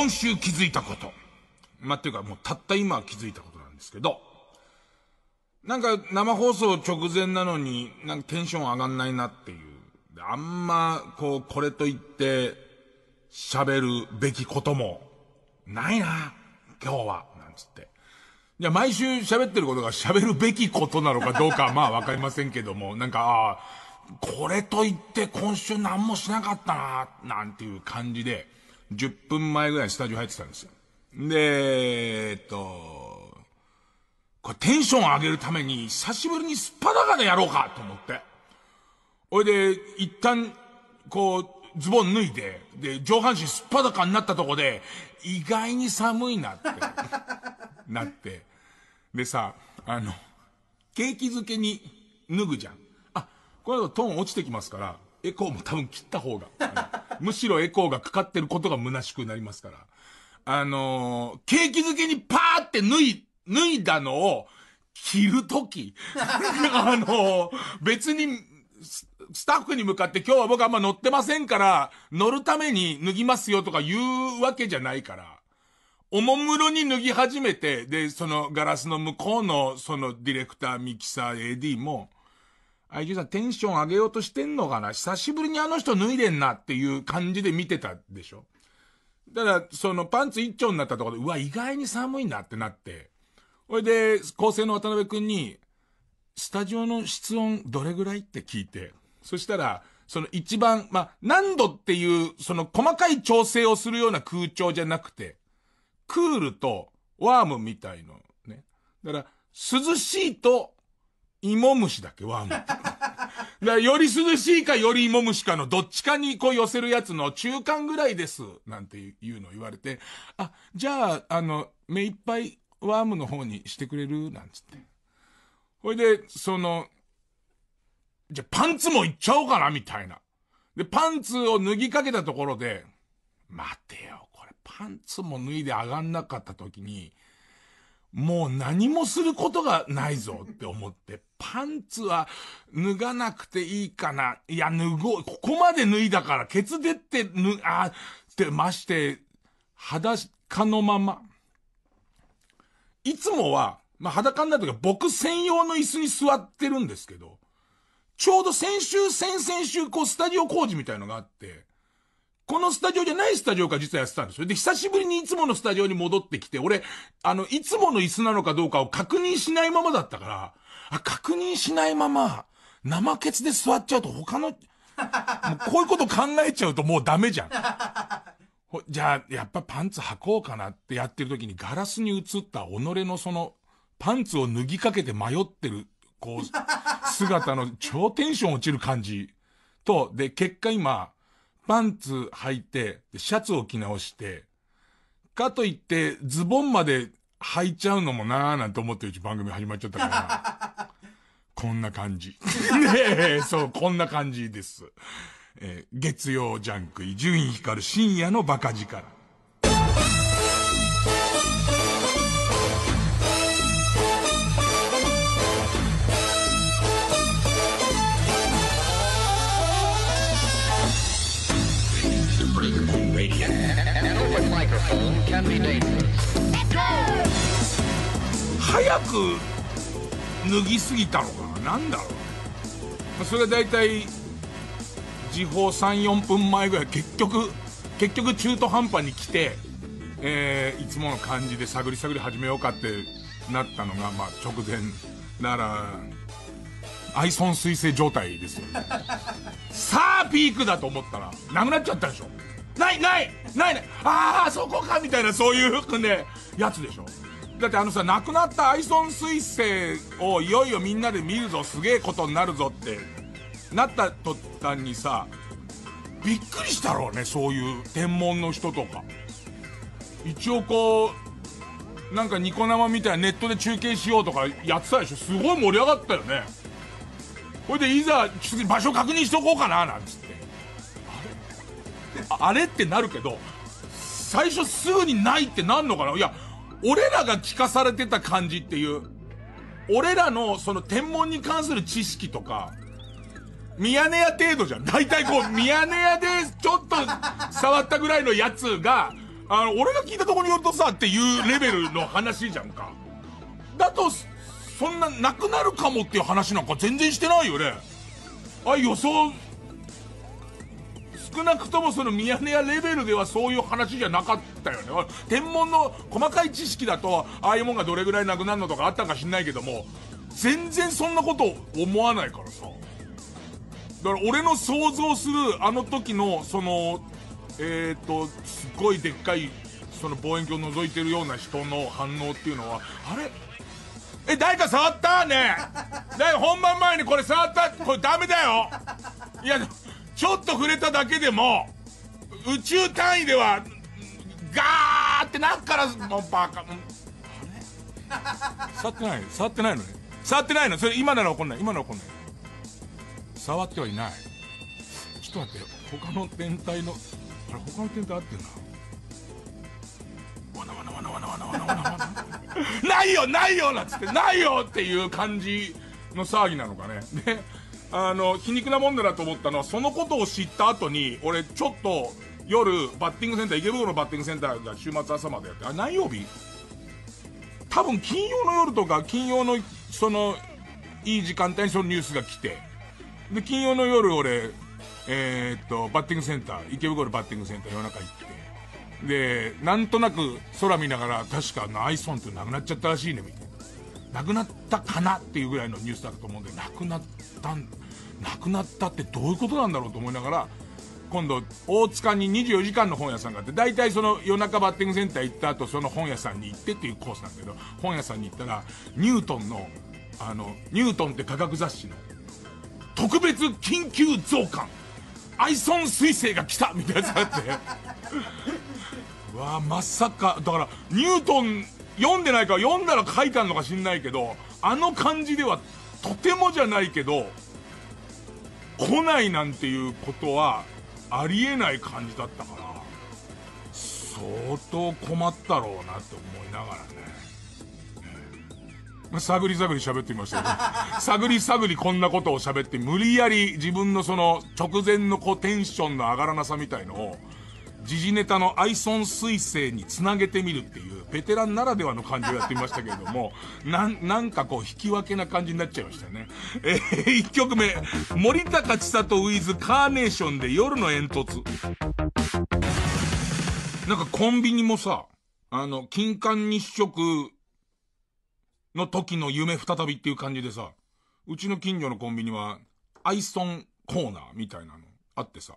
今週気づいたこと。まあ、っていうかもうたった今気づいたことなんですけど、なんか生放送直前なのに、なんかテンション上がんないなっていう。あんま、こう、これと言って、喋るべきことも、ないな、今日は、なんつって。いや、毎週喋ってることが喋るべきことなのかどうか まあわかりませんけども、なんか、ああ、これと言って今週何もしなかったな、なんていう感じで、10分前ぐらいスタジオ入ってたんですよ。で、えっと、これテンション上げるために久しぶりにすっぱだかでやろうかと思って。おいで、一旦、こう、ズボン脱いで、で、上半身すっぱだかになったとこで、意外に寒いなって、なって。でさ、あの、ケーキ漬けに脱ぐじゃん。あ、これだとトーン落ちてきますから、エコーも多分切った方が。むしろエコーがかかってることが虚しくなりますから。あのー、景気づけにパーって脱い、脱いだのを、着るとき。あのー、別に、スタッフに向かって今日は僕あんま乗ってませんから、乗るために脱ぎますよとか言うわけじゃないから。おもむろに脱ぎ始めて、で、そのガラスの向こうの、そのディレクター、ミキサー、AD も、愛人さんテンション上げようとしてんのかな久しぶりにあの人脱いでんなっていう感じで見てたでしょだから、そのパンツ一丁になったところで、うわ、意外に寒いなってなって。ほいで、構成の渡辺くんに、スタジオの室温どれぐらいって聞いて。そしたら、その一番、ま何度っていう、その細かい調整をするような空調じゃなくて、クールとワームみたいのね。だから、涼しいと芋虫だけワーム。だより涼しいかより芋虫かのどっちかにこう寄せるやつの中間ぐらいです。なんていうの言われて、あ、じゃあ、あの、目いっぱいワームの方にしてくれるなんつって。ほいで、その、じゃ、パンツもいっちゃおうかなみたいな。で、パンツを脱ぎかけたところで、待てよ、これパンツも脱いで上がんなかった時に、もう何もすることがないぞって思って、パンツは脱がなくていいかな。いや、脱ごう。ここまで脱いだから、ケツ出て脱、あってまして、裸のまま。いつもは、まあ、裸になるとは僕専用の椅子に座ってるんですけど、ちょうど先週、先々週、こう、スタジオ工事みたいのがあって、このスタジオじゃないスタジオか実はやってたんですよ。で、久しぶりにいつものスタジオに戻ってきて、俺、あの、いつもの椅子なのかどうかを確認しないままだったから、あ、確認しないまま、生ケツで座っちゃうと他の、もうこういうこと考えちゃうともうダメじゃん。じゃあ、やっぱパンツ履こうかなってやってる時にガラスに映った己のその、パンツを脱ぎかけて迷ってる、こう、姿の超テンション落ちる感じと、で、結果今、パンツ履いて、シャツを着直して、かといって、ズボンまで履いちゃうのもなーなんて思ってるうち番組始まっちゃったから、こんな感じ。ねそう、こんな感じです。えー、月曜ジャンク伊集院光る深夜のバカ力。早く脱ぎすぎたのかな何だろうそれは大体時報34分前ぐらい結局結局中途半端に来て、えー、いつもの感じで探り探り始めようかってなったのが、まあ、直前ならアイソン彗星状態ですよねさあピークだと思ったらなくなっちゃったでしょないないないないああそこかみたいなそういうねやつでしょだってあのさ亡くなったアイソン彗星をいよいよみんなで見るぞすげえことになるぞってなった途端にさびっくりしたろうねそういう天文の人とか一応こうなんかニコ生みたいなネットで中継しようとかやってたでしょすごい盛り上がったよねほいでいざ場所確認しとこうかななんてあれってなるけど、最初すぐにないってなんのかないや、俺らが聞かされてた感じっていう、俺らのその天文に関する知識とか、ミヤネ屋程度じゃん。大体こう、ミヤネ屋でちょっと触ったぐらいのやつが、あの、俺が聞いたとこによるとさ、っていうレベルの話じゃんか。だと、そんな、なくなるかもっていう話なんか全然してないよね。あ、予想少なくともそのミヤネ屋レベルではそういう話じゃなかったよね。天文の細かい知識だと、ああいうもんがどれぐらいなくなるのとかあったか知んないけども、全然そんなこと思わないからさ。だから俺の想像するあの時の、その、えっ、ー、と、すっごいでっかい、その望遠鏡を覗いてるような人の反応っていうのは、あれえ、誰か触ったねえ。本番前にこれ触ったこれダメだよいや、ちょっと触れただけでも宇宙単位ではガーってなっからもうバカ触ってない触ってないのね触ってないのそれ今なら怒んない今なら怒んない触ってはいないちょっと待って他の天体のあれ他の天体合ってるなわなわなわなわなわなわなわなわな ないよないよなんつってないよっていう感じの騒ぎなのかねねあの、皮肉なもんだなと思ったのは、そのことを知った後に、俺、ちょっと、夜、バッティングセンター、池袋のバッティングセンターが週末朝までやって、あ、何曜日多分金曜の夜とか、金曜の、その、いい時間帯にそのニュースが来て、で、金曜の夜、俺、えー、っと、バッティングセンター、池袋バッティングセンター夜中行って、で、なんとなく空見ながら、確かなアイソンってなくなっちゃったらしいね、みたいな。亡くなったかなっていうぐらいのニュースだったと思うんで、亡くなったん、亡くなったってどういうことなんだろうと思いながら、今度、大塚に24時間の本屋さんがあって、大体その夜中バッティングセンター行った後、その本屋さんに行ってっていうコースなんだけど、本屋さんに行ったら、ニュートンの、あの、ニュートンって科学雑誌の、特別緊急増刊、アイソン彗星が来たみたいなやつがあって、わあまさか、だから、ニュートン読んでないから読んだら書いてあるのか知んないけど、あの感じではとてもじゃないけど、来ないなんていうことはありえない感じだったから、相当困ったろうなって思いながらね。探り探り喋ってみましたけど、探り探りこんなことを喋って、無理やり自分のその直前のこうテンションの上がらなさみたいのを、時事ネタのアイソン彗星につなげてみるっていう、ベテランならではの感じをやってみましたけれども、なん、なんかこう、引き分けな感じになっちゃいましたね。えー、1 曲目、森高千里ウィズカーネーションで夜の煙突。なんかコンビニもさ、あの、金環日食の時の夢再びっていう感じでさ、うちの近所のコンビニは、アイソンコーナーみたいなのあってさ、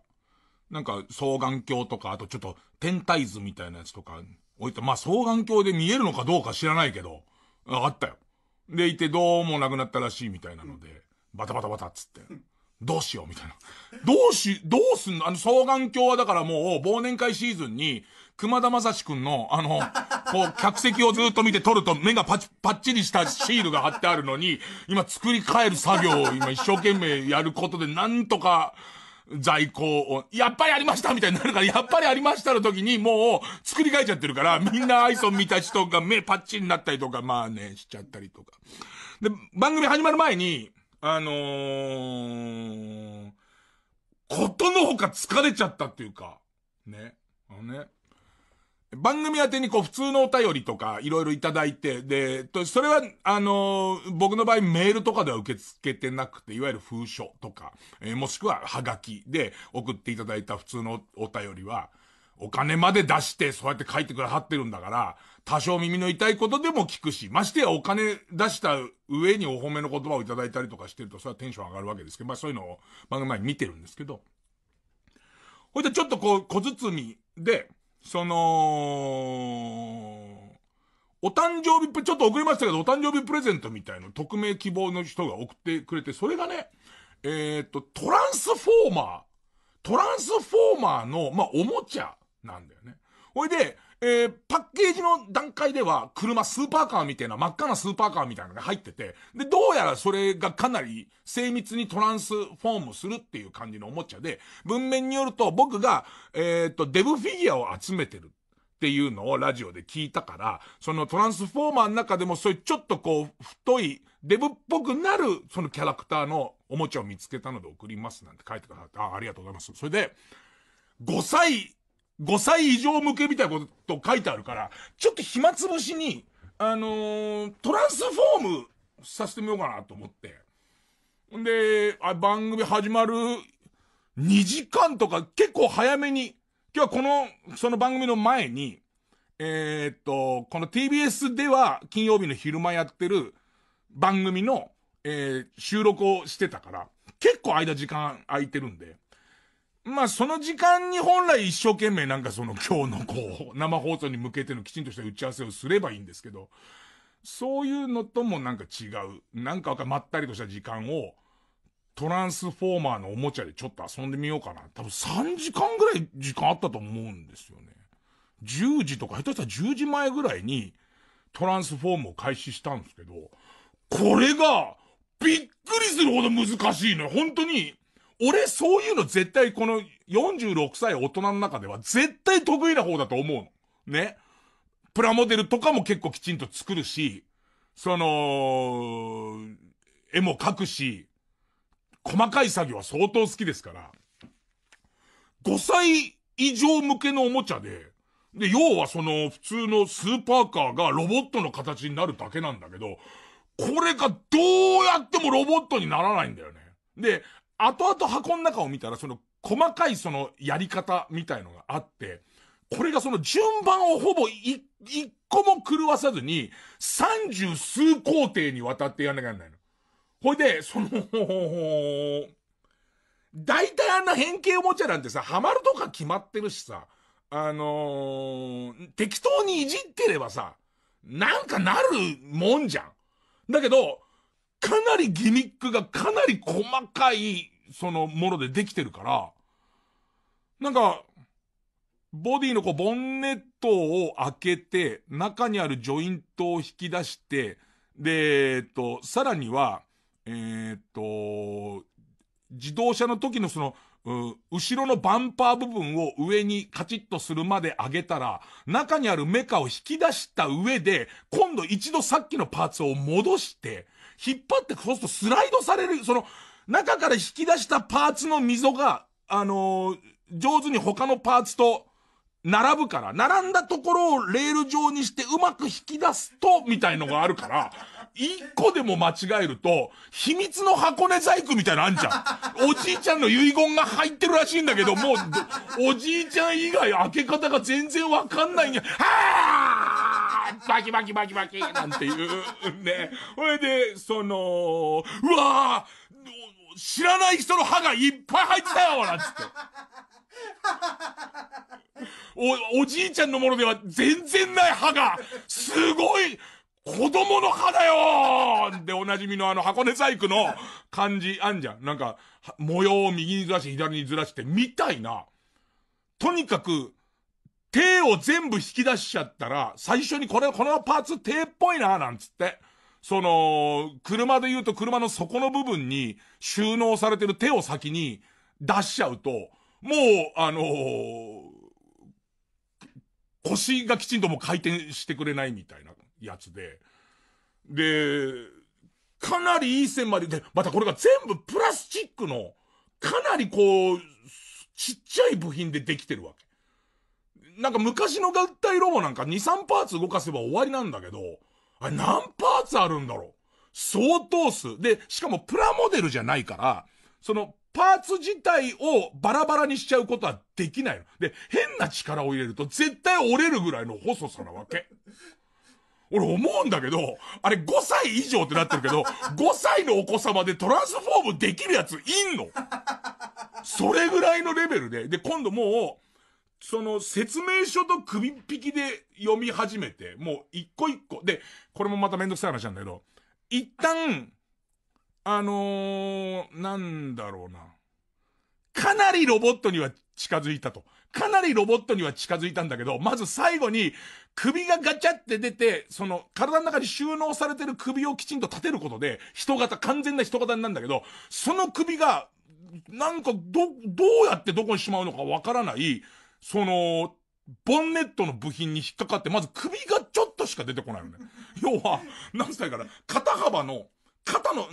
なんか双眼鏡とか、あとちょっと天体図みたいなやつとか置いて、まあ双眼鏡で見えるのかどうか知らないけど、あったよ。で、いてどうもなくなったらしいみたいなので、バタバタバタっつって。どうしようみたいな。どうし、どうすんのあの、双眼鏡はだからもう、忘年会シーズンに、熊田正史くんの、あの、こう、客席をずっと見て撮ると、目がパチ、パッチリしたシールが貼ってあるのに、今作り変える作業を今一生懸命やることで、なんとか、在庫を、やっぱりありましたみたいになるから、やっぱりありましたの時にもう作り変えちゃってるから、みんなアイソン見た人が目パッチンになったりとか、まあね、しちゃったりとか。で、番組始まる前に、あのー、ことのほか疲れちゃったっていうか、ね。あのね、番組宛てにこう普通のお便りとかいろいろいただいて、で、それは、あの僕の場合メールとかでは受け付けてなくて、いわゆる封書とか、えー、もしくはハガキで送っていただいた普通のお便りは、お金まで出してそうやって書いてくださってるんだから、多少耳の痛いことでも聞くし、ましてやお金出した上にお褒めの言葉をいただいたりとかしてると、それはテンション上がるわけですけど、まあそういうのを番組前に見てるんですけど。ほいでちょっとこう、小包みで、その、お誕生日、ちょっと送りましたけど、お誕生日プレゼントみたいの、匿名希望の人が送ってくれて、それがね、えっと、トランスフォーマー。トランスフォーマーの、まおもちゃなんだよね。ほいで、えー、パッケージの段階では、車スーパーカーみたいな、真っ赤なスーパーカーみたいなのが入ってて、で、どうやらそれがかなり精密にトランスフォームするっていう感じのおもちゃで、文面によると僕が、えー、っと、デブフィギュアを集めてる。っていうのをラジオで聞いたから、そのトランスフォーマーの中でもそういうちょっとこう、太い、デブっぽくなる、そのキャラクターのおもちゃを見つけたので送りますなんて書いてくださって、あありがとうございます。それで、5歳5歳以上向けみたいなこと書いてあるから、ちょっと暇つぶしに、あのー、トランスフォームさせてみようかなと思って。んで、あ、番組始まる2時間とか結構早めに、今日はこの、その番組の前に、えー、っと、この TBS では金曜日の昼間やってる番組の、えー、収録をしてたから、結構間時間空いてるんで、まあ、その時間に本来一生懸命なんかその今日のこう、生放送に向けてのきちんとした打ち合わせをすればいいんですけど、そういうのともなんか違う。なんかまったりとした時間を、トランスフォーマーのおもちゃでちょっと遊んでみようかな。多分3時間ぐらい時間あったと思うんですよね。10時とか、下手したら10時前ぐらいに、トランスフォームを開始したんですけど、これが、びっくりするほど難しいのよ。本当に、俺そういうの絶対この46歳大人の中では絶対得意な方だと思うの。ね。プラモデルとかも結構きちんと作るし、その、絵も描くし、細かい作業は相当好きですから、5歳以上向けのおもちゃで、で、要はその普通のスーパーカーがロボットの形になるだけなんだけど、これがどうやってもロボットにならないんだよね。で、後々箱の中を見たら、その、細かいその、やり方みたいのがあって、これがその順番をほぼ一個も狂わさずに、三十数工程にわたってやんなきゃいけないの。ほいで、その、大体あんな変形おもちゃなんてさ、ハマるとか決まってるしさ、あのー、適当にいじってればさ、なんかなるもんじゃん。だけど、かなりギミックがかなり細かいそのものでできてるから、なんか、ボディのこう、ボンネットを開けて、中にあるジョイントを引き出して、で、えっと、さらには、えー、っと、自動車の時のその、後ろのバンパー部分を上にカチッとするまで上げたら、中にあるメカを引き出した上で、今度一度さっきのパーツを戻して、引っ張って、そうするとスライドされる、その、中から引き出したパーツの溝が、あのー、上手に他のパーツと並ぶから、並んだところをレール状にしてうまく引き出すと、みたいのがあるから、一個でも間違えると、秘密の箱根細工みたいなのあんじゃん。おじいちゃんの遺言が入ってるらしいんだけど、もう、おじいちゃん以外開け方が全然わかんないや。はぁーバキバキバキバキなんていう、ね。それで、その、うわあ知らない人の歯がいっぱい入ってたよなんつって。お、おじいちゃんのものでは全然ない歯が、すごい、子供の歯だよで、おなじみのあの箱根細工の感じあんじゃん。なんか、模様を右にずらし、左にずらして、みたいな。とにかく、手を全部引き出しちゃったら、最初にこれ、このパーツ手っぽいな、なんつって。その、車で言うと車の底の部分に収納されてる手を先に出しちゃうと、もう、あのー、腰がきちんともう回転してくれないみたいなやつで。で、かなりいい線まで、で、またこれが全部プラスチックの、かなりこう、ちっちゃい部品でできてるわけ。なんか昔の合体ロボなんか2、3パーツ動かせば終わりなんだけど、あれ何パーツあるんだろう相当数。で、しかもプラモデルじゃないから、そのパーツ自体をバラバラにしちゃうことはできないの。で、変な力を入れると絶対折れるぐらいの細さなわけ。俺思うんだけど、あれ5歳以上ってなってるけど、5 歳のお子様でトランスフォームできるやついんのそれぐらいのレベルで。で、今度もう、その説明書と首引きで読み始めて、もう一個一個。で、これもまためんどくさい話なんだけど、一旦、あのー、なんだろうな。かなりロボットには近づいたと。かなりロボットには近づいたんだけど、まず最後に首がガチャって出て、その体の中に収納されてる首をきちんと立てることで、人型、完全な人型なんだけど、その首が、なんかど、どうやってどこにしまうのかわからない、その、ボンネットの部品に引っかかって、まず首がちょっとしか出てこないよね。要は、なんから、肩幅の、肩の、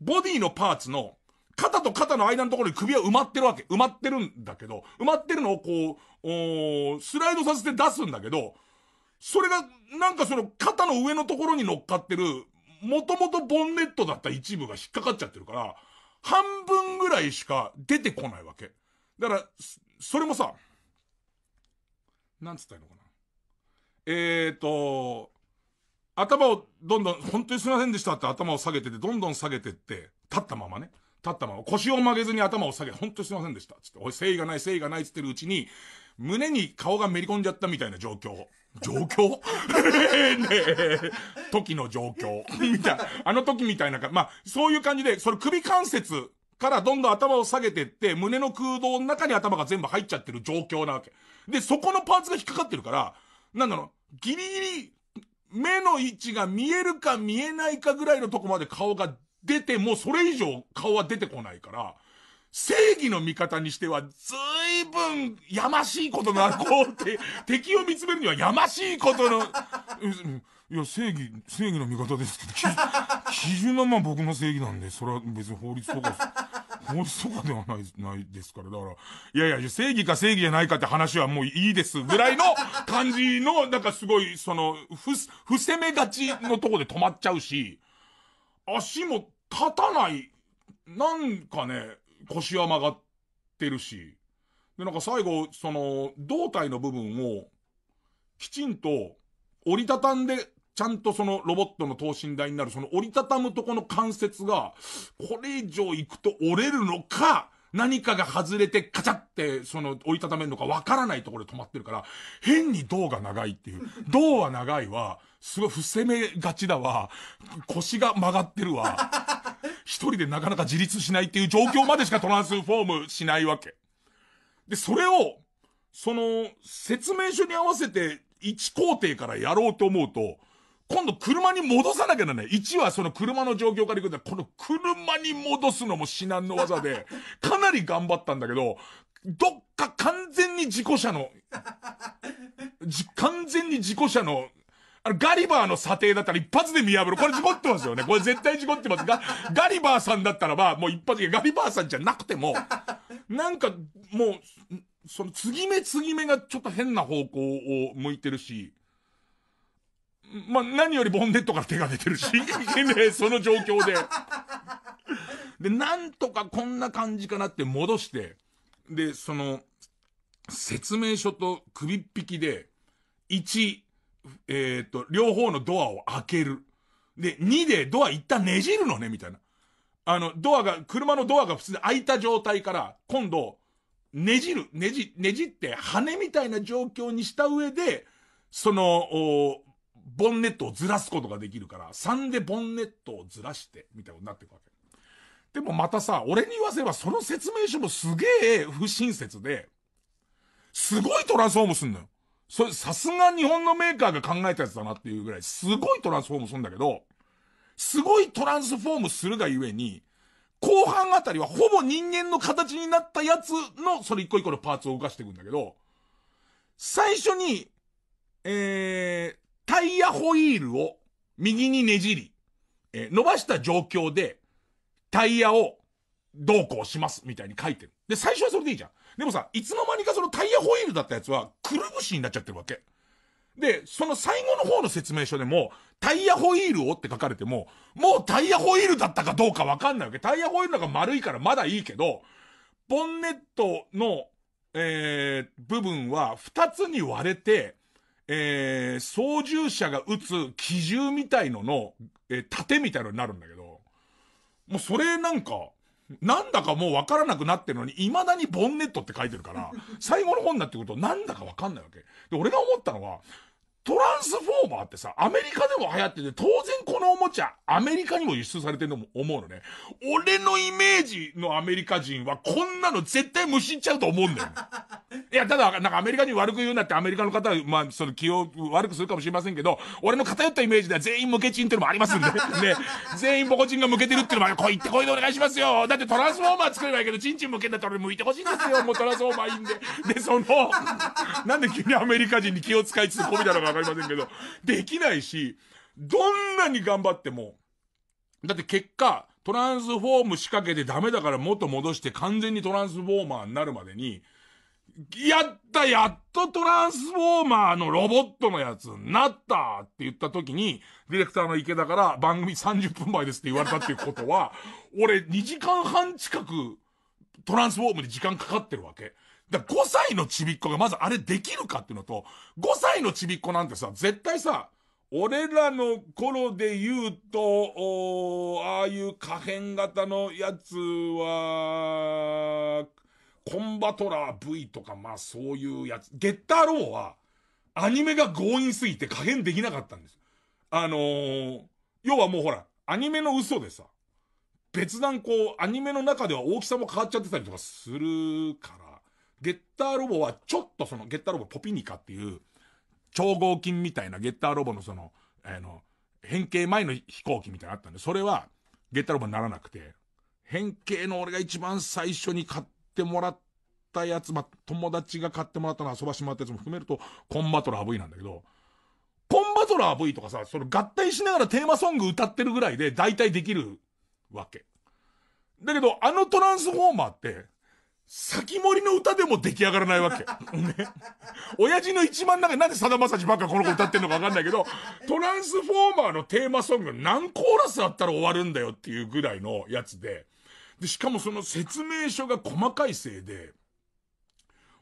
ボディのパーツの、肩と肩の間のところに首は埋まってるわけ。埋まってるんだけど、埋まってるのをこう、スライドさせて出すんだけど、それが、なんかその肩の上のところに乗っかってる、もともとボンネットだった一部が引っかかっちゃってるから、半分ぐらいしか出てこないわけ。だから、それもさ、なんつったらいいのかな。えっ、ー、と、頭をどんどん、本当にすいませんでしたって頭を下げてて、どんどん下げてって、立ったままね。立ったまま。腰を曲げずに頭を下げ、本当にすいませんでした。つって、おい、誠意がない、誠意がないつってるうちに、胸に顔がめり込んじゃったみたいな状況。状況ね時の状況。みたいな。あの時みたいなか、まあ、そういう感じで、それ首関節からどんどん頭を下げてって、胸の空洞の中に頭が全部入っちゃってる状況なわけ。で、そこのパーツが引っかかってるから、なんだろう、ギリギリ、目の位置が見えるか見えないかぐらいのとこまで顔が出ても、それ以上顔は出てこないから、正義の味方にしては、ずいぶん、やましいことのある、こうって、敵を見つめるには、やましいことの、いや、正義、正義の味方ですけど、基準はまあ僕の正義なんで、それは別に法律とか、もうそかではない、ないですから。だから、いやいや、正義か正義じゃないかって話はもういいですぐらいの感じの、なんかすごい、その、ふ、伏せ目がちのとこで止まっちゃうし、足も立たない、なんかね、腰は曲がってるし、で、なんか最後、その、胴体の部分を、きちんと折りたたんでちゃんとそのロボットの等身大になる、その折りたたむとこの関節が、これ以上行くと折れるのか、何かが外れてカチャって、その、折りたためるのかわからないところで止まってるから、変に銅が長いっていう。銅は長いは、すごい伏せ目がちだわ。腰が曲がってるわ。一人でなかなか自立しないっていう状況までしかトランスフォームしないわけ。で、それを、その、説明書に合わせて、1工程からやろうと思うと、今度車に戻さなきゃならない。1はその車の状況からいくんだこの車に戻すのも至難の技で、かなり頑張ったんだけど、どっか完全に事故車の、完全に事故車の、あの、ガリバーの査定だったら一発で見破る。これ事故ってますよね。これ絶対事故ってますが、ガリバーさんだったらば、もう一発で、ガリバーさんじゃなくても、なんか、もう、その継ぎ目継ぎ目がちょっと変な方向を向いてるし、まあ、何よりボンネットから手が出てるし、ね、その状況で。で、なんとかこんな感じかなって戻して、で、その、説明書と首っ引きで、1、えっ、ー、と、両方のドアを開ける。で、2でドア一旦ねじるのね、みたいな。あの、ドアが、車のドアが普通に開いた状態から、今度、ねじる、ねじ、ねじって、羽みたいな状況にした上で、その、ボンネットをずらすことができるから、3でボンネットをずらして、みたいなことになっていくわけ。でもまたさ、俺に言わせばその説明書もすげえ不親切で、すごいトランスフォームすんのよ。それ、さすが日本のメーカーが考えたやつだなっていうぐらい、すごいトランスフォームすんだけど、すごいトランスフォームするがゆえに、後半あたりはほぼ人間の形になったやつの、それ一個一個のパーツを動かしていくんだけど、最初に、えー、タイヤホイールを右にねじり、えー、伸ばした状況で、タイヤをどうこうします、みたいに書いてる。で、最初はそれでいいじゃん。でもさ、いつの間にかそのタイヤホイールだったやつは、くるぶしになっちゃってるわけ。で、その最後の方の説明書でも、タイヤホイールをって書かれても、もうタイヤホイールだったかどうかわかんないわけ。タイヤホイールなんか丸いからまだいいけど、ボンネットの、えー、部分は二つに割れて、えー、操縦者が撃つ機銃みたいのの、えー、盾みたいのになるんだけど、もうそれなんか、なんだかもうわからなくなってるのに、未だにボンネットって書いてるから、最後の本だってことなんだかわかんないわけ。で、俺が思ったのは、トランスフォーマーってさ、アメリカでも流行ってて、当然このおもちゃ、アメリカにも輸出されてるのも思うのね。俺のイメージのアメリカ人は、こんなの絶対無視っちゃうと思うんだよ、いや、ただ、なんかアメリカに悪く言うなって、アメリカの方は、まあ、その気を悪くするかもしれませんけど、俺の偏ったイメージでは全員無ケチンってのもありますんで、ね、全員ボコチンが向けてるっていうのも、こ言ってこいでお願いしますよ。だってトランスフォーマー作れないけど、チンチン向けんだったら俺向いてほしいんですよ。もうトランスフォーマーいいんで。で、その、なんで急にアメリカ人に気を使いつつこびだのかわかりませんけど、できないし、どんなに頑張っても、だって結果、トランスフォーム仕掛けてダメだから元戻して完全にトランスフォーマーになるまでに、やったやっとトランスフォーマーのロボットのやつになったって言った時に、ディレクターの池田から番組30分前ですって言われたっていうことは、俺2時間半近くトランスフォームで時間かかってるわけ。だ5歳のちびっ子がまずあれできるかっていうのと、5歳のちびっ子なんてさ、絶対さ、俺らの頃で言うと、ああいう可変型のやつは、コンバトラー V とか、まあそういうやつ。ゲッターローは、アニメが強引すぎて可変できなかったんです。あのー、要はもうほら、アニメの嘘でさ、別段こう、アニメの中では大きさも変わっちゃってたりとかするから、ゲッターロボはちょっとその、ゲッターロボポピニカっていう、超合金みたいなゲッターロボのその、あの、変形前の飛行機みたいなのあったんで、それは、ゲッターロボにならなくて、変形の俺が一番最初に買ってもらったやつ、まあ、友達が買ってもらったの遊ばしてもらったやつも含めると、コンバトラー V なんだけど、コンバトラー V とかさ、その合体しながらテーマソング歌ってるぐらいで大体できるわけ。だけど、あのトランスフォーマーって、先森の歌でも出来上がらないわけ。ね。親父の一番中でなんでさだまさしばっかこの子歌ってんのかわかんないけど、トランスフォーマーのテーマソング何コーラスあったら終わるんだよっていうぐらいのやつで、で、しかもその説明書が細かいせいで、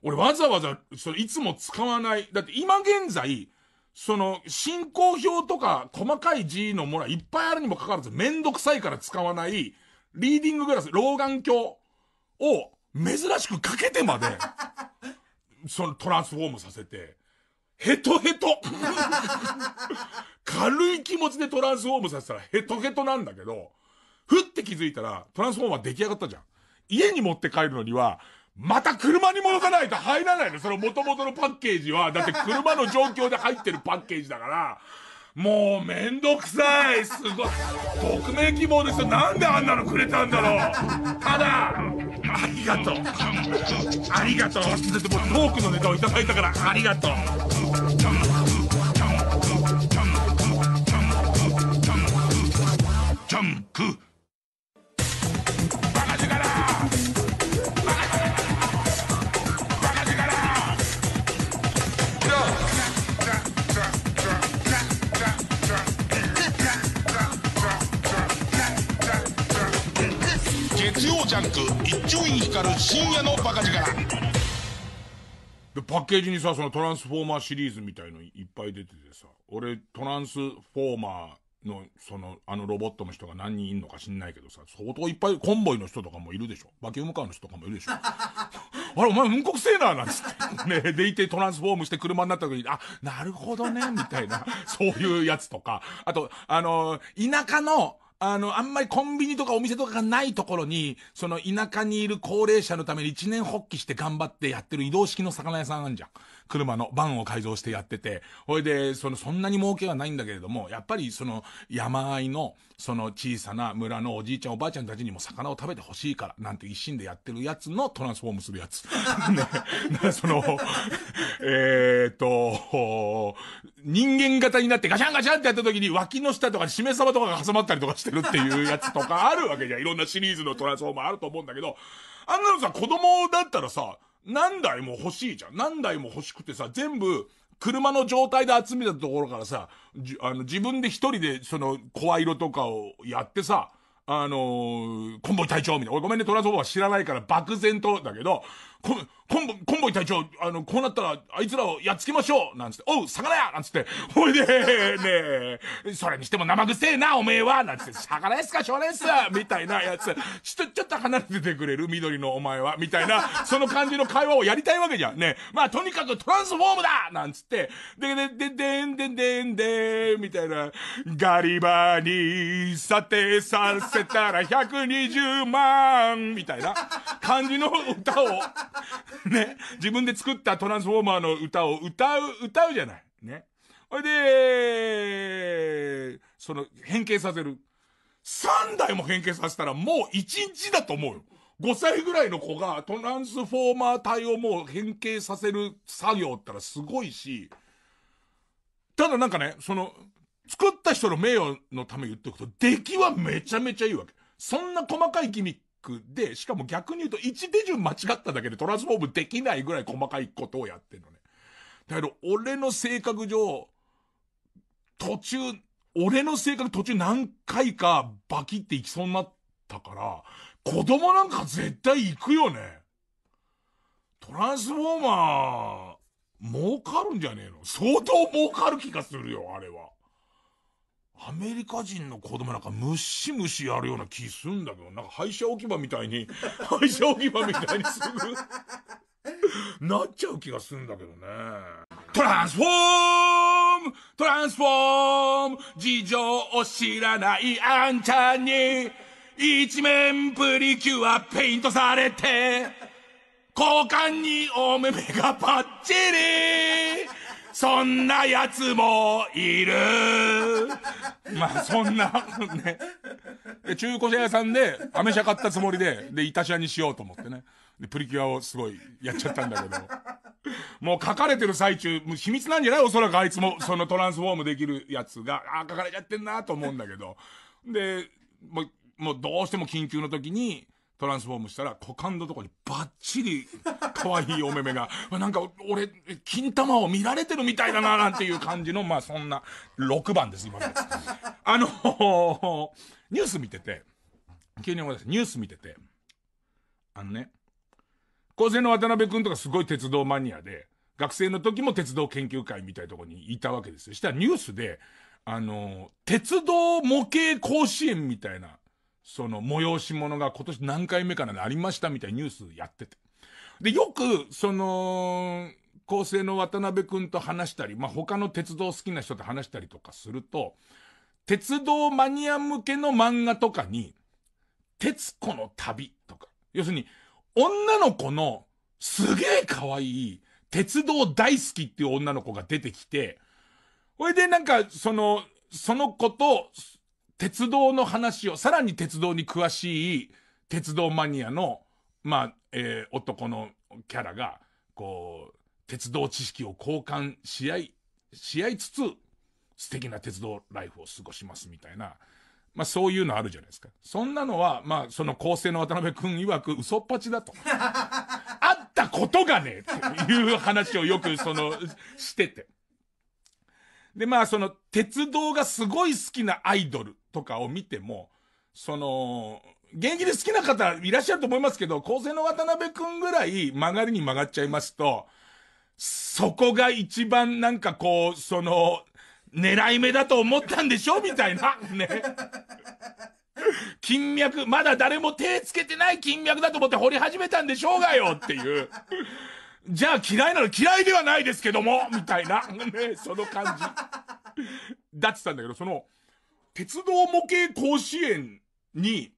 俺わざわざ、それいつも使わない。だって今現在、その、進行表とか細かい字のものはいっぱいあるにもかかわらずめんどくさいから使わない、リーディンググラス、老眼鏡を珍しくかけてまで、そのトランスフォームさせて、ヘトヘト軽い気持ちでトランスフォームさせたらヘトヘトなんだけど、ふって気づいたら、トランスフォームは出来上がったじゃん。家に持って帰るのには、また車に戻さないと入らないの。その元々のパッケージは、だって車の状況で入ってるパッケージだから、もうめんどくさいすごい匿名希望すよなんであんなのくれたんだろうただありがとうありがとうだってもうトークのネタをいただいたからありがとうジャンプ月曜ジャンク一丁院光る深夜のバカ力でパッケージにさそのトランスフォーマーシリーズみたいのいっぱい出ててさ俺トランスフォーマーのそのあのロボットの人が何人いんのか知んないけどさ相当いっぱいコンボイの人とかもいるでしょバキュームカーの人とかもいるでしょ あれ、お前、うんこくせえな、なんつって。ね、でいてトランスフォームして車になった時に、あ、なるほどね、みたいな、そういうやつとか。あと、あのー、田舎の、あの、あんまりコンビニとかお店とかがないところに、その田舎にいる高齢者のために一年発起して頑張ってやってる移動式の魚屋さんあるじゃん。車の、バンを改造してやってて、ほいで、その、そんなに儲けはないんだけれども、やっぱりその、山あいの、その小さな村のおじいちゃんおばあちゃんたちにも魚を食べてほしいから、なんて一心でやってるやつのトランスフォームするやつ。ね。その、えっと、人間型になってガシャンガシャンってやった時に脇の下とかしめ鯖とかが挟まったりとかしてるっていうやつとかあるわけじゃん。いろんなシリーズのトランスフォームあると思うんだけど、あんなのさ、子供だったらさ、何台も欲しいじゃん。何台も欲しくてさ、全部、車の状態で集めたところからさ、じあの自分で一人で、その、声色とかをやってさ、あのー、コンボイ隊長みたいな。俺ごめんね、トランスフォーマー知らないから漠然とだけど、コン、コンボ、コンボイ隊長、あの、こうなったら、あいつらをやっつけましょうなんつって、おう、魚屋なんつって、ほいで、ねえ、それにしても生臭えな、おめえはなんつって、魚屋すか、少年っすみたいなやつ、ちょっと、ちょっと離れててくれる緑のお前はみたいな、その感じの会話をやりたいわけじゃん。ねまあ、とにかくトランスフォームだなんつって、で、で、で、でんでんででみたいな、ガリバーに、査定させたら120万、みたいな感じの歌を、ね。自分で作ったトランスフォーマーの歌を歌う、歌うじゃない。ね。ほいで、その、変形させる。3台も変形させたらもう1日だと思うよ。5歳ぐらいの子がトランスフォーマー体をもう変形させる作業ったらすごいし、ただなんかね、その、作った人の名誉のため言っておくと、出来はめちゃめちゃいいわけ。そんな細かいギミックで、しかも逆に言うと1手順間違っただけでトランスフォームできないぐらい細かいことをやってんのね。だけど、俺の性格上、途中、俺の性格途中何回かバキっていきそうになったから、子供なんか絶対行くよね。トランスフォーマー、儲かるんじゃねえの相当儲かる気がするよ、あれは。アメリカ人の子供なんかムシムシやるような気すんだけど、なんか廃車置き場みたいに、廃 車置き場みたいにすぐ なっちゃう気がすんだけどね。トランスフォームトランスフォーム事情を知らないあんちゃんに、一面プリキュアペイントされて、交換にお目目がパッチリそんなやつもいる。まあ、そんな、ね。中古車屋さんで、アメ車買ったつもりで、で、イタ車にしようと思ってね。で、プリキュアをすごいやっちゃったんだけど。もう書かれてる最中、もう秘密なんじゃないおそらくあいつも、そのトランスフォームできるやつが、ああ、書かれちゃってんなと思うんだけど。で、もう、もうどうしても緊急の時に、トランスフォームしたら、股間のとこにバッチリ、可愛いお目目が、なんか、俺、金玉を見られてるみたいだな、なんていう感じの、まあそんな、6番です、今のあのニュース見てて、急に思い出しニュース見てて、あのね、高生の渡辺くんとかすごい鉄道マニアで、学生の時も鉄道研究会みたいなとこにいたわけですよ。したらニュースで、あの鉄道模型甲子園みたいな、その催し物が今年何回目かなありましたみたいなニュースやってて。で、よく、その、構成の渡辺くんと話したり、まあ、他の鉄道好きな人と話したりとかすると、鉄道マニア向けの漫画とかに、鉄子の旅とか、要するに、女の子のすげえ可愛い、鉄道大好きっていう女の子が出てきて、ほいでなんか、その、その子と、鉄道の話を、さらに鉄道に詳しい鉄道マニアの、まあ、えー、男のキャラが、こう、鉄道知識を交換し合い、し合いつつ、素敵な鉄道ライフを過ごしますみたいな、まあそういうのあるじゃないですか。そんなのは、まあその構成の渡辺くん曰く嘘っぱちだと。あったことがねえっていう話をよくその、してて。で、まあその、鉄道がすごい好きなアイドルとかを見ても、その、現役で好きな方いらっしゃると思いますけど、高生の渡辺くんぐらい曲がりに曲がっちゃいますと、そこが一番なんかこう、その、狙い目だと思ったんでしょみたいな。ね。金脈、まだ誰も手つけてない金脈だと思って掘り始めたんでしょうがよっていう。じゃあ嫌いなの嫌いではないですけども、みたいな。ね、その感じ。だってたんだけど、その、鉄道模型甲子園に、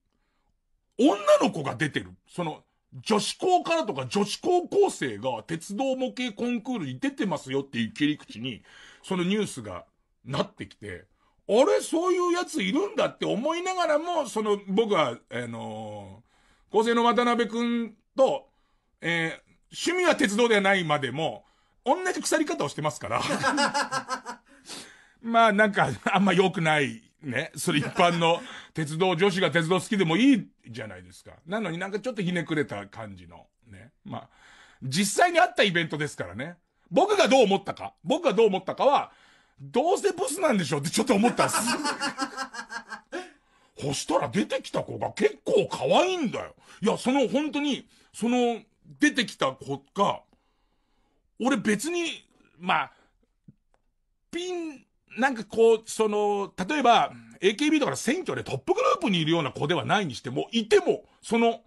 女の子が出てる。その、女子校からとか女子高校生が鉄道模型コンクールに出てますよっていう切り口に、そのニュースがなってきて、あれ、そういうやついるんだって思いながらも、その、僕は、あのー、高生の渡辺くんと、えー、趣味は鉄道ではないまでも、同じ腐り方をしてますから。まあなんか、あんま良くない、ね。それ一般の鉄道、女子が鉄道好きでもいいじゃないですか。なのになんかちょっとひねくれた感じの、ね。まあ、実際にあったイベントですからね。僕がどう思ったか。僕がどう思ったかは、どうせブスなんでしょってちょっと思ったんです。そしたら出てきた子が結構可愛いんだよ。いや、その本当に、その出てきた子が、俺別に、まあ、ピン、なんかこう、その、例えば、AKB とか選挙でトップグループにいるような子ではないにしても、いても、その、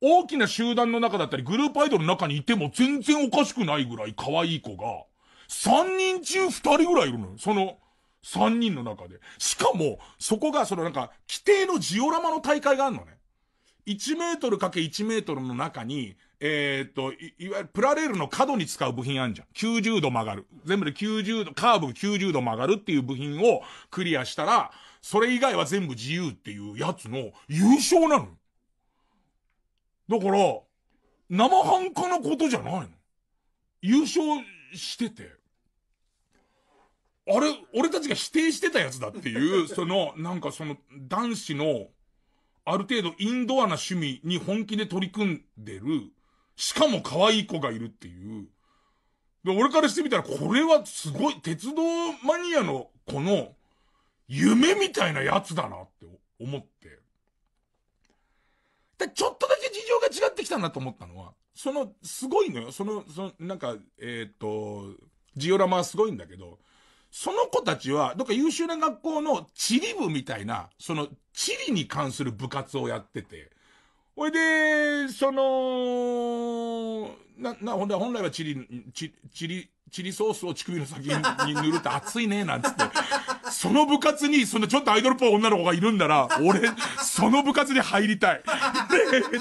大きな集団の中だったり、グループアイドルの中にいても全然おかしくないぐらい可愛い子が、3人中2人ぐらいいるのよ。その、3人の中で。しかも、そこが、そのなんか、規定のジオラマの大会があるのね。1メートルかけ1メートルの中に、えー、っと、い、いわゆるプラレールの角に使う部品あんじゃん。90度曲がる。全部で90度、カーブ90度曲がるっていう部品をクリアしたら、それ以外は全部自由っていうやつの優勝なの。だから、生半可なことじゃないの。優勝してて。あれ、俺たちが否定してたやつだっていう、その、なんかその、男子の、ある程度インドアな趣味に本気で取り組んでる、しかも可愛い子がいるっていう。で、俺からしてみたら、これはすごい、鉄道マニアのこの、夢みたいなやつだなって思って。で、ちょっとだけ事情が違ってきたなと思ったのは、その、すごいのよ。その、その、なんか、えっ、ー、と、ジオラマはすごいんだけど、その子たちは、どっか優秀な学校の地理部みたいな、その地理に関する部活をやってて、ほいで、その、な、な、ほんで、本来はチリ、チリ、チリソースを乳首の先に塗ると熱いね、なんつって。その部活に、そのちょっとアイドルっぽい女の子がいるんなら、俺、その部活に入りたい。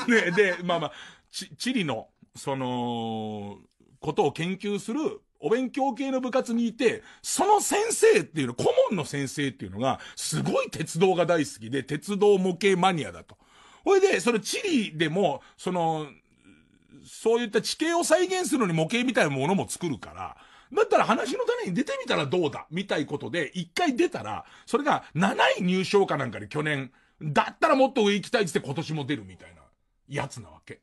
で、ね、で、まあまあ、チ、チリの、その、ことを研究する、お勉強系の部活にいて、その先生っていうの、顧問の先生っていうのが、すごい鉄道が大好きで、鉄道模型マニアだと。ほいで、その地理でも、その、そういった地形を再現するのに模型みたいなものも作るから、だったら話の種に出てみたらどうだみたいことで、一回出たら、それが7位入賞かなんかで去年、だったらもっと上行きたいって今年も出るみたいなやつなわけ。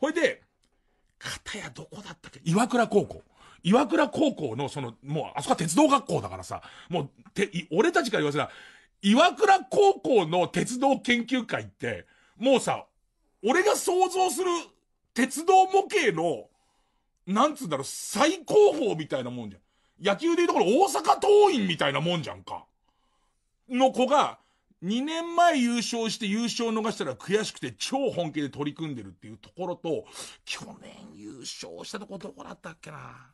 ほいで、片やどこだったっけ岩倉高校。岩倉高校のその、もう、あそこは鉄道学校だからさ、もう、て、俺たちから言わせたら、岩倉高校の鉄道研究会って、もうさ、俺が想像する鉄道模型の、なんつうんだろう、最高峰みたいなもんじゃん。野球でいうところ大阪桐蔭みたいなもんじゃんか。の子が、2年前優勝して優勝逃したら悔しくて超本気で取り組んでるっていうところと、去年優勝したとこどこだったっけな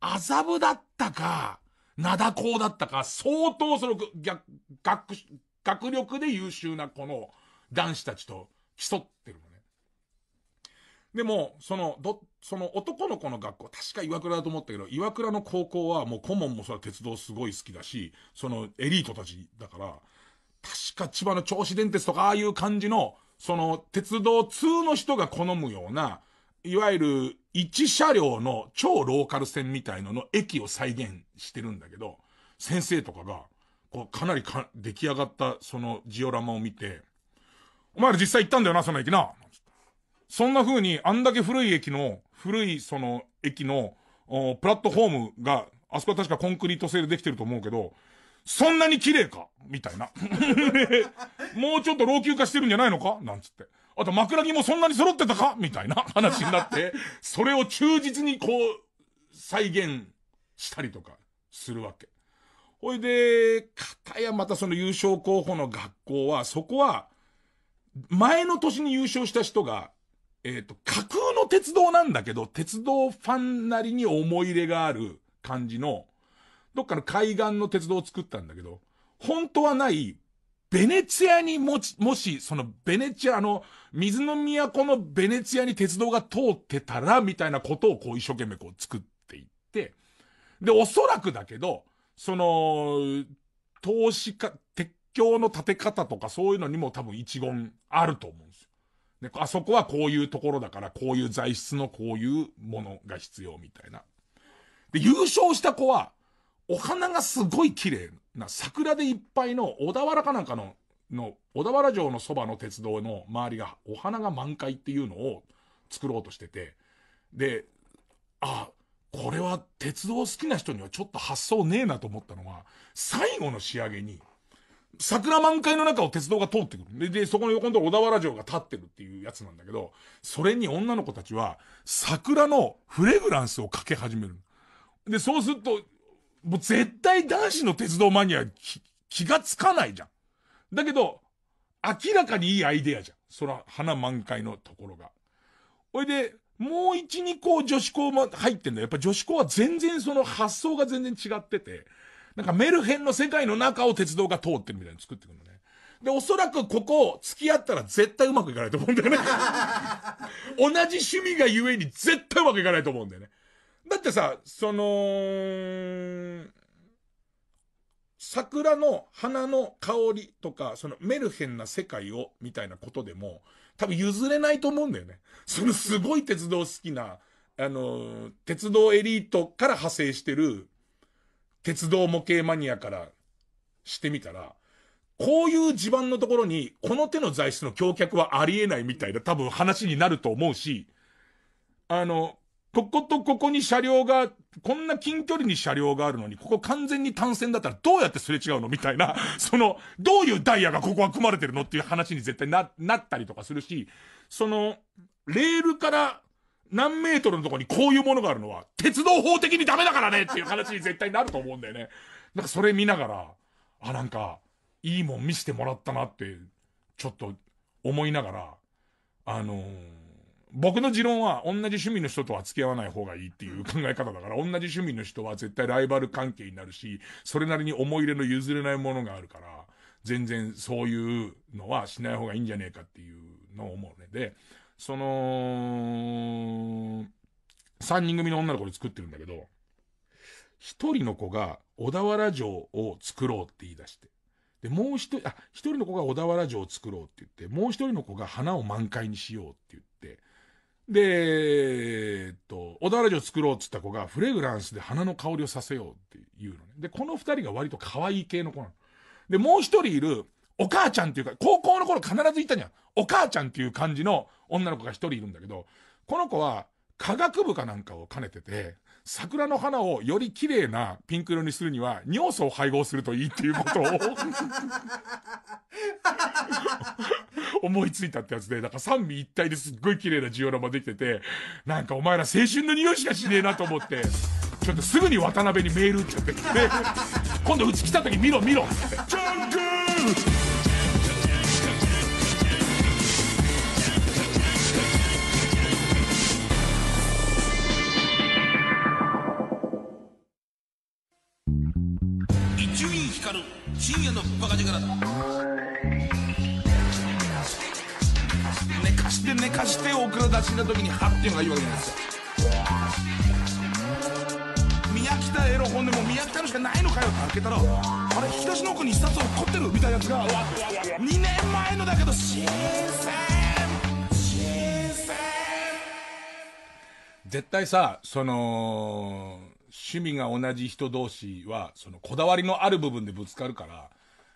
麻布だったか、灘高だったか、相当その、学、学力で優秀な子の、男子たちと競ってるのね。でも、その、ど、その男の子の学校、確か岩倉だと思ったけど、岩倉の高校はもう顧問もそれは鉄道すごい好きだし、そのエリートたちだから、確か千葉の銚子電鉄とかああいう感じの、その鉄道通の人が好むような、いわゆる一車両の超ローカル線みたいのの駅を再現してるんだけど、先生とかが、こうかなりか出来上がったそのジオラマを見て、お前ら実際行ったんだよな、その駅な。そんな風に、あんだけ古い駅の、古いその駅の、プラットフォームが、あそこは確かコンクリート製でできてると思うけど、そんなに綺麗かみたいな。もうちょっと老朽化してるんじゃないのかなんつって。あと枕木もそんなに揃ってたかみたいな 話になって、それを忠実にこう、再現したりとかするわけ。ほいで、片やまたその優勝候補の学校は、そこは、前の年に優勝した人が、えっ、ー、と、架空の鉄道なんだけど、鉄道ファンなりに思い入れがある感じの、どっかの海岸の鉄道を作ったんだけど、本当はない、ベネツィアにもち、もし、そのベネツィア、あの、水の都のベネツィアに鉄道が通ってたら、みたいなことをこう一生懸命こう作っていって、で、おそらくだけど、その、投資家、鉄橋の立て方とかそういうのにも多分一言あると思うんですよ。で、あそこはこういうところだから、こういう材質のこういうものが必要みたいな。で、優勝した子は、お花がすごい綺麗な、桜でいっぱいの小田原かなんかの、の、小田原城のそばの鉄道の周りが、お花が満開っていうのを作ろうとしてて、で、あ、これは鉄道好きな人にはちょっと発想ねえなと思ったのは、最後の仕上げに、桜満開の中を鉄道が通ってくる。で、でそこの横のとこ小田原城が立ってるっていうやつなんだけど、それに女の子たちは、桜のフレグランスをかけ始める。で、そうすると、もう絶対男子の鉄道マニア、気がつかないじゃん。だけど、明らかにいいアイデアじゃん。その花満開のところが。ほいで、もう一、二校女子校も入ってんだよ。やっぱ女子校は全然その発想が全然違ってて、なんかメルヘンの世界の中を鉄道が通ってるみたいに作ってくるのね。で、おそらくここ、付き合ったら絶対うまくいかないと思うんだよね。同じ趣味がゆえに絶対うまくいかないと思うんだよね。だってさ、その、桜の花の香りとか、そのメルヘンな世界を、みたいなことでも、多分譲れないと思うんだよね。そのすごい鉄道好きな、あのー、鉄道エリートから派生してる、鉄道模型マニアからしてみたら、こういう地盤のところに、この手の材質の橋脚はありえないみたいな多分話になると思うし、あの、こことここに車両が、こんな近距離に車両があるのに、ここ完全に単線だったらどうやってすれ違うのみたいな、その、どういうダイヤがここは組まれてるのっていう話に絶対な、なったりとかするし、その、レールから何メートルのとこにこういうものがあるのは、鉄道法的にダメだからねっていう話に絶対なると思うんだよね。なんかそれ見ながら、あ、なんか、いいもん見せてもらったなって、ちょっと思いながら、あのー、僕の持論は同じ趣味の人とは付き合わない方がいいっていう考え方だから、同じ趣味の人は絶対ライバル関係になるし、それなりに思い入れの譲れないものがあるから、全然そういうのはしない方がいいんじゃねえかっていうのを思うね。で、その、三人組の女の子で作ってるんだけど、一人の子が小田原城を作ろうって言い出して。で、もう一人、あ、一人の子が小田原城を作ろうって言って、もう一人の子が花を満開にしようって言って、で、えっと、小田原城作ろうって言った子が、フレグランスで花の香りをさせようっていうのね。で、この二人が割と可愛い系の子なの。で、もう一人いる、お母ちゃんっていうか、高校の頃必ずいたじゃん。お母ちゃんっていう感じの女の子が一人いるんだけど、この子は科学部かなんかを兼ねてて、桜の花をより綺麗なピンク色にするには尿素を配合するといいっていうことを 思いついたってやつで、だから三味一体ですっごい綺麗なジオラマできてて、なんかお前ら青春の匂いしかしねえなと思って、ちょっとすぐに渡辺にメール打っちゃって、ね、今度うち来た時見ろ見ろって。のの時に「は」っていうのがいいわけじゃないですよ宮北エロ本でも宮北のしかないのかよって開けたらあれ引き出しの奥に一冊落っこってるみたいなやつが2年前のだけど新鮮新鮮絶対さその趣味が同じ人同士はそのこだわりのある部分でぶつかるから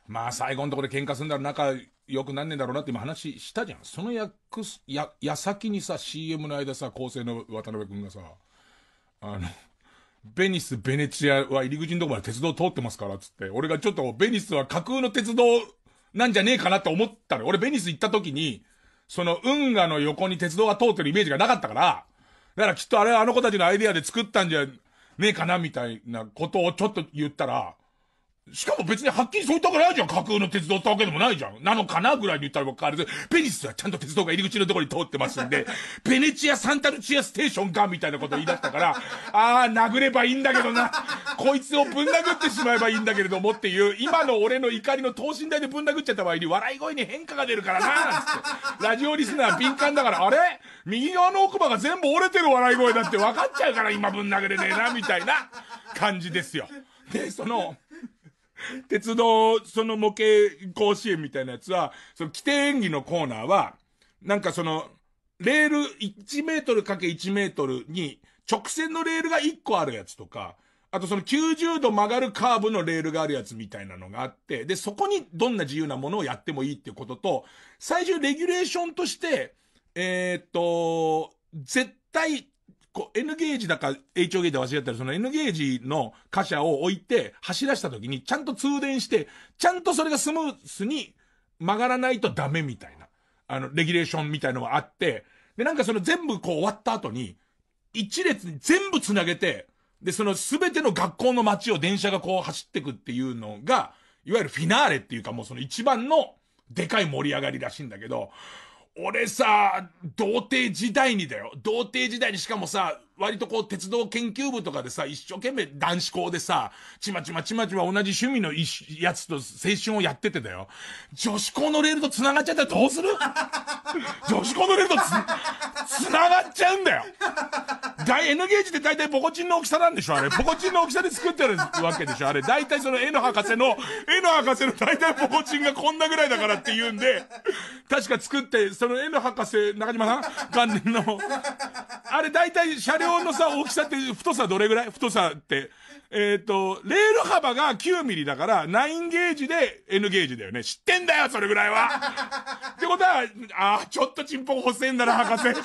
まあ最後のところで喧嘩するんだろう、仲良くなんねえんだろうなって今話したじゃん。そのやくす、や、矢先にさ、CM の間さ、構成の渡辺くんがさ、あの、ベニス、ベネチアは入り口のとこまで鉄道通ってますからつって、俺がちょっとベニスは架空の鉄道なんじゃねえかなって思ったの。俺ベニス行った時に、その運河の横に鉄道が通ってるイメージがなかったから、だからきっとあれあの子たちのアイディアで作ったんじゃねえかなみたいなことをちょっと言ったら、しかも別にはっきりそう言ったわけないじゃん。架空の鉄道ってわけでもないじゃん。なのかなぐらいに言ったら僕変わらず、ペニスはちゃんと鉄道が入り口のところに通ってますんで、ペネチア・サンタルチアステーションかみたいなこと言い出したから、あー、殴ればいいんだけどな。こいつをぶん殴ってしまえばいいんだけれどもっていう、今の俺の怒りの等身大でぶん殴っちゃった場合に笑い声に変化が出るからな、なんつって。ラジオリスナーは敏感だから、あれ右側の奥歯が全部折れてる笑い声だって分かっちゃうから今ぶん殴れねえな、みたいな感じですよ。で、その、鉄道、その模型甲子園みたいなやつは、その規定演技のコーナーは、なんかその、レール1メートルかけ1メートルに、直線のレールが1個あるやつとか、あとその90度曲がるカーブのレールがあるやつみたいなのがあって、で、そこにどんな自由なものをやってもいいっていうことと、最終レギュレーションとして、えー、っと、絶対こう、N ゲージだか、H ゲージで忘れったら、その N ゲージの貨車を置いて、走らした時に、ちゃんと通電して、ちゃんとそれがスムースに曲がらないとダメみたいな、あの、レギュレーションみたいのがあって、で、なんかその全部こう終わった後に、一列に全部繋げて、で、その全ての学校の街を電車がこう走ってくっていうのが、いわゆるフィナーレっていうかもうその一番のでかい盛り上がりらしいんだけど、俺さ、童貞時代にだよ。童貞時代にしかもさ、割とこう、鉄道研究部とかでさ、一生懸命男子校でさ、ちまちまちまちま同じ趣味のやつと青春をやっててだよ。女子校のレールと繋がっちゃったらどうする女子校のレールとつ、繋がっちゃうんだよ。大 N ゲージって大体ポコチンの大きさなんでしょあれ。ポコチンの大きさで作ってるわけでしょあれ。大体その N 博士の、N 博士の大体ポコチンがこんなぐらいだからって言うんで、確か作って、その N 博士、中島さん元年の、あれ大体車両のさ、大きさって太さどれぐらい太さって。えっ、ー、と、レール幅が9ミリだから、9ゲージで N ゲージだよね。知ってんだよ、それぐらいは ってことは、ああ、ちょっとチンポコ欲いんだな、博士。ね、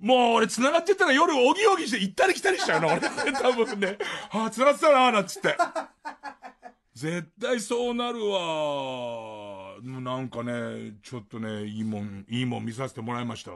もう俺繋がってったら夜おぎおぎして行ったり来たりしちゃうな、俺。多分ね。ああ、繋がってたな、なんつって。絶対そうなるわ。なんかね、ちょっとね、いいもん、いいもん見させてもらいました。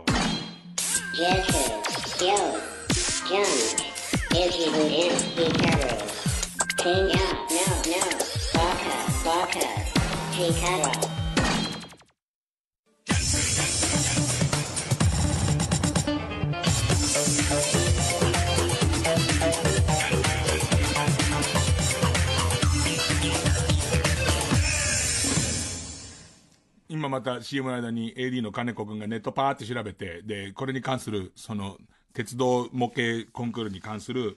今また CM の間に AD の金子君がネットパーって調べて、で、これに関する、その、鉄道模型コンクールに関する、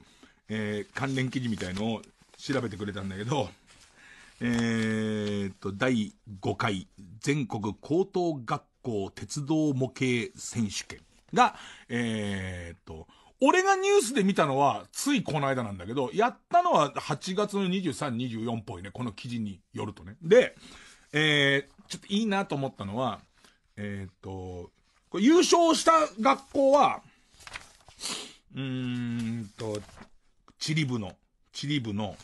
えー、関連記事みたいのを調べてくれたんだけど、えー、っと、第5回全国高等学校鉄道模型選手権が、えー、っと、俺がニュースで見たのは、ついこの間なんだけど、やったのは8月の23、24っぽいね。この記事によるとね。で、えー、ちょっといいなと思ったのは、えー、っと、優勝した学校は、うーんと、チリ部の、チリ部の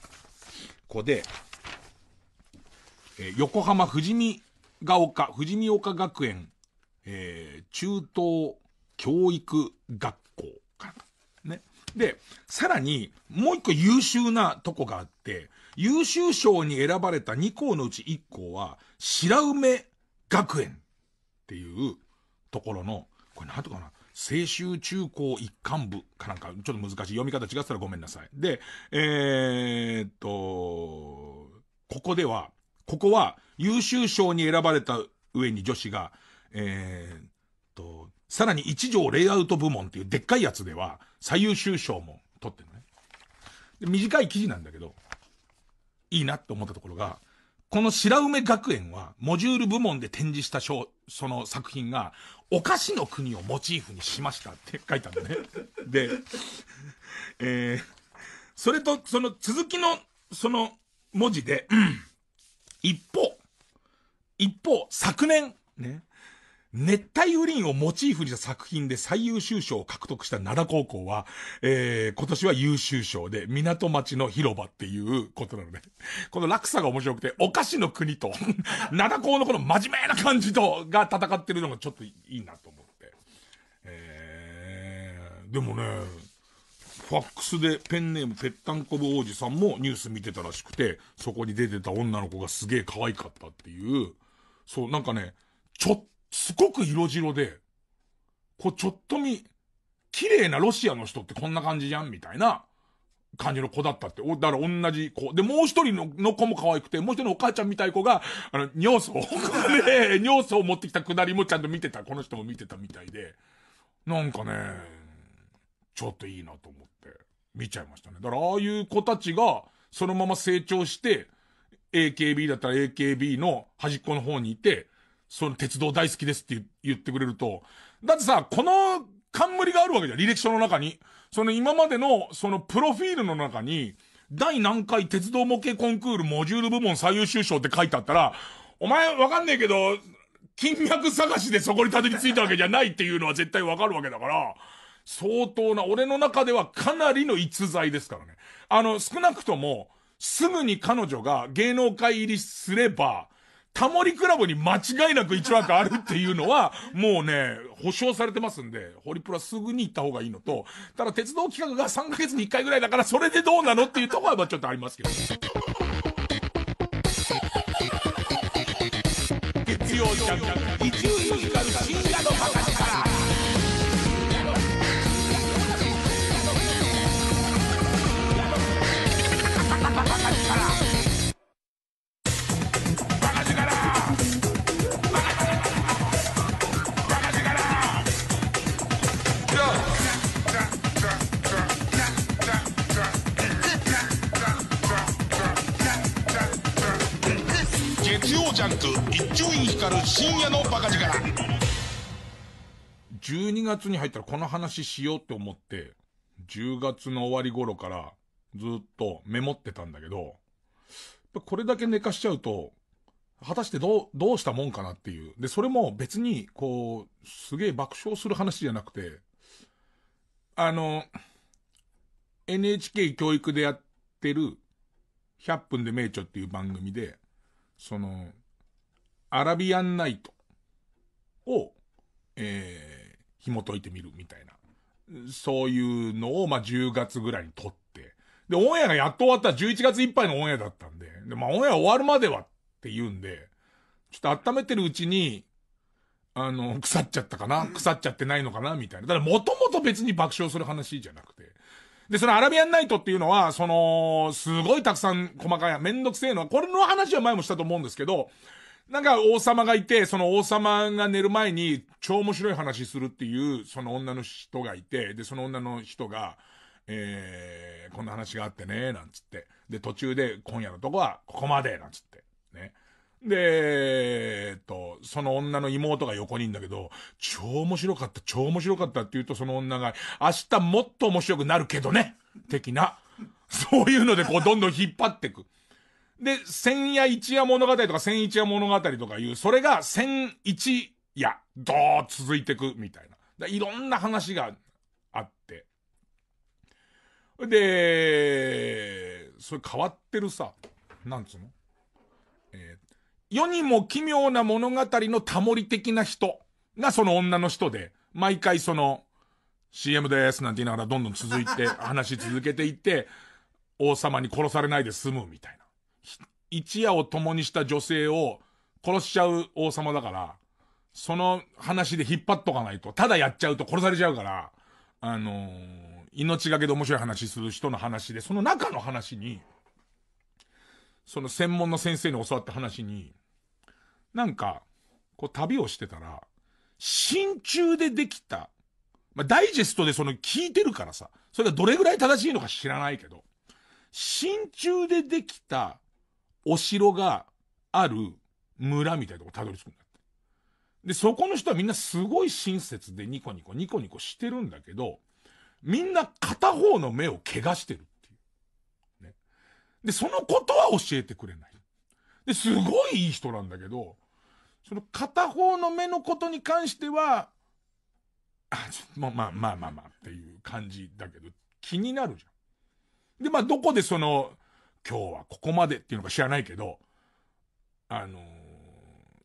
子で、えー、横浜富士見が丘、富士見丘学園、えー、中等教育学校かな。ね。で、さらに、もう一個優秀なとこがあって、優秀賞に選ばれた2校のうち1校は、白梅学園っていうところの、これ何んとかな、青州中高一貫部かなんか、ちょっと難しい。読み方違ったらごめんなさい。で、えー、っと、ここでは、ここは優秀賞に選ばれた上に女子が、えー、っと、さらに一条レイアウト部門っていうでっかいやつでは、最優秀賞も取ってるね。で短い記事なんだけど、いいなって思ったところが、この白梅学園は、モジュール部門で展示した賞その作品が、お菓子の国をモチーフにしましたって書いたんだね。で、えー、それと、その続きの、その文字で、うん、一方、一方、昨年、ね、熱帯雨林をモチーフにした作品で最優秀賞を獲得した奈良高校は、えー、今年は優秀賞で、港町の広場っていうことなので、この落差が面白くて、お菓子の国と 奈良高のこの真面目な感じと、が戦ってるのがちょっといいなと思って。えー、でもね、ファックスでペンネームぺったんこぶ王子さんもニュース見てたらしくて、そこに出てた女の子がすげえ可愛かったっていう、そう、なんかね、ちょっとすごく色白で、こうちょっと見、綺麗なロシアの人ってこんな感じじゃんみたいな感じの子だったって。お、だから同じ子。で、もう一人のの子も可愛くて、もう一人のお母ちゃんみたい子が、あの、尿素を、ね、尿素を持ってきたくだりもちゃんと見てた。この人も見てたみたいで。なんかね、ちょっといいなと思って、見ちゃいましたね。だからああいう子たちが、そのまま成長して、AKB だったら AKB の端っこの方にいて、その鉄道大好きですって言ってくれると、だってさ、この冠があるわけじゃん、履歴書の中に。その今までの、そのプロフィールの中に、第何回鉄道模型コンクールモジュール部門最優秀賞って書いてあったら、お前わかんねえけど、金脈探しでそこにたどり着いたわけじゃないっていうのは絶対わかるわけだから、相当な、俺の中ではかなりの逸材ですからね。あの、少なくとも、すぐに彼女が芸能界入りすれば、タモリクラブに間違いなく1枠あるっていうのは、もうね、保証されてますんで、ホリプロはすぐに行った方がいいのと、ただ鉄道企画が3ヶ月に1回ぐらいだから、それでどうなのっていうところはちょっとありますけど。月曜日、一応光る深夜のバカ力。12月に入ったらこの話しようって思って、10月の終わり頃からずっとメモってたんだけど、これだけ寝かしちゃうと、果たしてどう、どうしたもんかなっていう。で、それも別に、こう、すげえ爆笑する話じゃなくて、あの、NHK 教育でやってる、100分で名著っていう番組で、その、アラビアンナイトを、えー、紐解いてみるみたいな。そういうのを、まあ、10月ぐらいに撮って。で、オンエアがやっと終わったら11月いっぱいのオンエアだったんで。で、まあ、オンエア終わるまではって言うんで、ちょっと温めてるうちに、あの、腐っちゃったかな腐っちゃってないのかなみたいな。だから、もともと別に爆笑する話じゃなくて。で、そのアラビアンナイトっていうのは、その、すごいたくさん細かい、めんどくせえのは、これの話は前もしたと思うんですけど、なんか王様がいて、その王様が寝る前に超面白い話するっていう、その女の人がいて、で、その女の人が、えー、こんな話があってね、なんつって。で、途中で今夜のとこはここまで、なんつって。ね。で、えっと、その女の妹が横にいんだけど、超面白かった、超面白かったって言うとその女が、明日もっと面白くなるけどね的な、そういうのでこうどんどん引っ張ってく。で、千夜一夜物語とか千一夜物語とかいう、それが千一夜、どー続いてく、みたいな。いろんな話があって。で、それ変わってるさ、なんつうのえー、世にも奇妙な物語のタモリ的な人がその女の人で、毎回その、CM ですなんて言いながらどんどん続いて、話続けていって、王様に殺されないで済むみたいな。一夜を共にした女性を殺しちゃう王様だから、その話で引っ張っとかないと、ただやっちゃうと殺されちゃうから、あのー、命がけで面白い話する人の話で、その中の話に、その専門の先生に教わった話に、なんか、こう旅をしてたら、真鍮でできた、まあ、ダイジェストでその聞いてるからさ、それがどれぐらい正しいのか知らないけど、真鍮でできたお城がある村みたいなとこたどり着くんだって。で、そこの人はみんなすごい親切でニコニコニコニコしてるんだけど、みんな片方の目を怪我してるっていう。ね。で、そのことは教えてくれない。で、すごいいい人なんだけど、その片方の目のことに関しては、あ、ちょまあまあまあまあまあっていう感じだけど、気になるじゃん。で、まあどこでその、今日はここまでっていうのか知らないけど、あのー、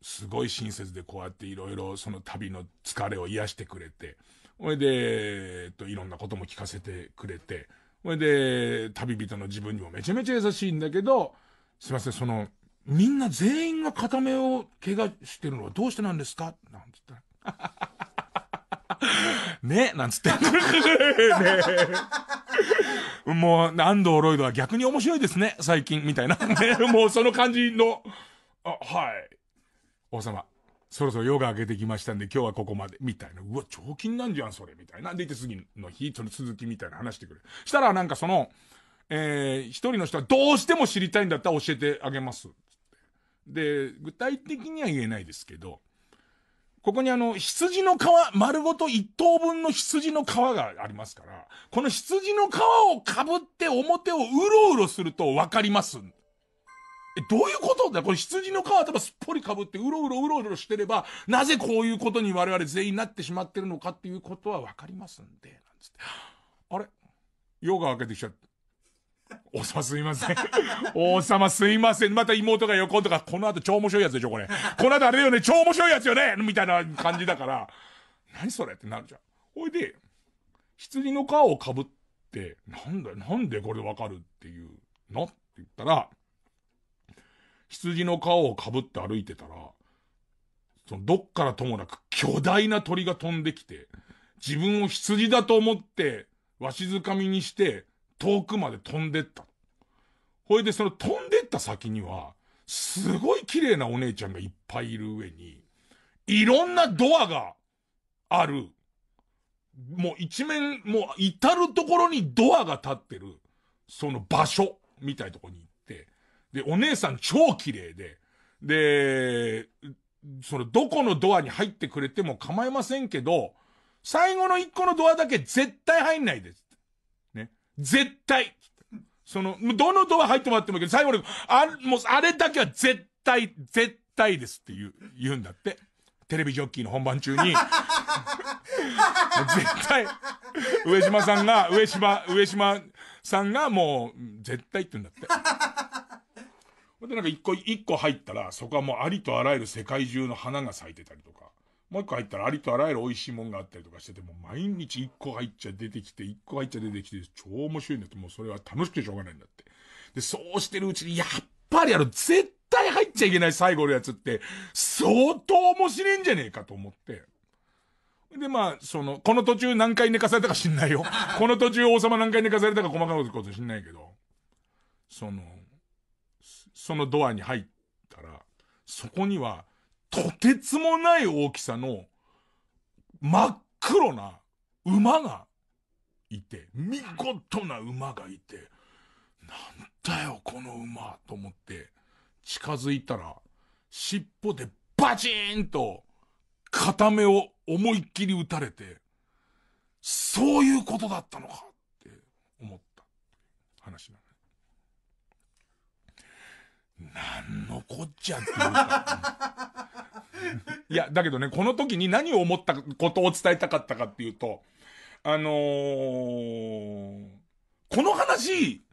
すごい親切でこうやっていろいろその旅の疲れを癒してくれて、ほいで、えっと、いろんなことも聞かせてくれて、ほいで、旅人の自分にもめちゃめちゃ優しいんだけど、すいません、その、みんな全員が片目を怪我してるのはどうしてなんですかなんつったら。ねなんつって。ねもう、安藤ロイドは逆に面白いですね、最近、みたいな。もうその感じの、あ、はい。王様、そろそろ夜が明けてきましたんで、今日はここまで、みたいな。うわ、彫金なんじゃん、それ、みたいな。でいて次の日、その続きみたいな話してくれ。したら、なんかその、えー、一人の人はどうしても知りたいんだったら教えてあげます。で、具体的には言えないですけど、ここにあの、羊の皮、丸ごと一等分の羊の皮がありますから、この羊の皮をかぶって表をうろうろするとわかります。え、どういうことだこれ羊の皮ばすっぽりかぶってうろうろうろうろしてれば、なぜこういうことに我々全員なってしまってるのかっていうことはわかりますんで、なんつって。あれ夜が明けてきちゃった。王様すいません。王様すいません。また妹が横とか、この後超面白いやつでしょ、これ。この後あれだよね、超面白いやつよねみたいな感じだから、何それってなるじゃん。ほいで、羊の皮をかぶって、なんだなんでこれわかるっていうのって言ったら、羊の皮をかぶって歩いてたら、そのどっからともなく巨大な鳥が飛んできて、自分を羊だと思って、わしづかみにして、遠くまで飛んでった。ほいで、その飛んでった先には、すごい綺麗なお姉ちゃんがいっぱいいる上に、いろんなドアがある。もう一面、もう至るところにドアが立ってる、その場所、みたいなとこに行って、で、お姉さん超綺麗で、で、その、どこのドアに入ってくれても構いませんけど、最後の一個のドアだけ絶対入んないです。絶対。その、どのドア入ってもらってもいいけど、最後に、あ、もう、あれだけは絶対、絶対ですって言う、言うんだって。テレビジョッキーの本番中に、絶対、上島さんが、上島、上島さんがもう、絶対って言うんだって。ほんでなんか一個、一個入ったら、そこはもうありとあらゆる世界中の花が咲いてたりとか。もう一個入ったらありとあらゆる美味しいもんがあったりとかしてて、も毎日一個入っちゃ出てきて、一個入っちゃ出てきて、超面白いんだって、もうそれは楽しくてしょうがないんだって。で、そうしてるうちに、やっぱりあの、絶対入っちゃいけない最後のやつって、相当面白いんじゃねえかと思って。で、まあ、その、この途中何回寝かされたか知んないよ。この途中王様何回寝かされたか細かいこと知んないけど、その、そのドアに入ったら、そこには、とてつもない大きさの、真っ黒な馬がいて、見事な馬がいて、なんだよ、この馬と思って、近づいたら、尻尾でバチーンと、片目を思いっきり撃たれて、そういうことだったのかって思った話なんなんのこっちゃっていうか。いや、だけどね、この時に何を思ったことを伝えたかったかっていうと、あのー、この話、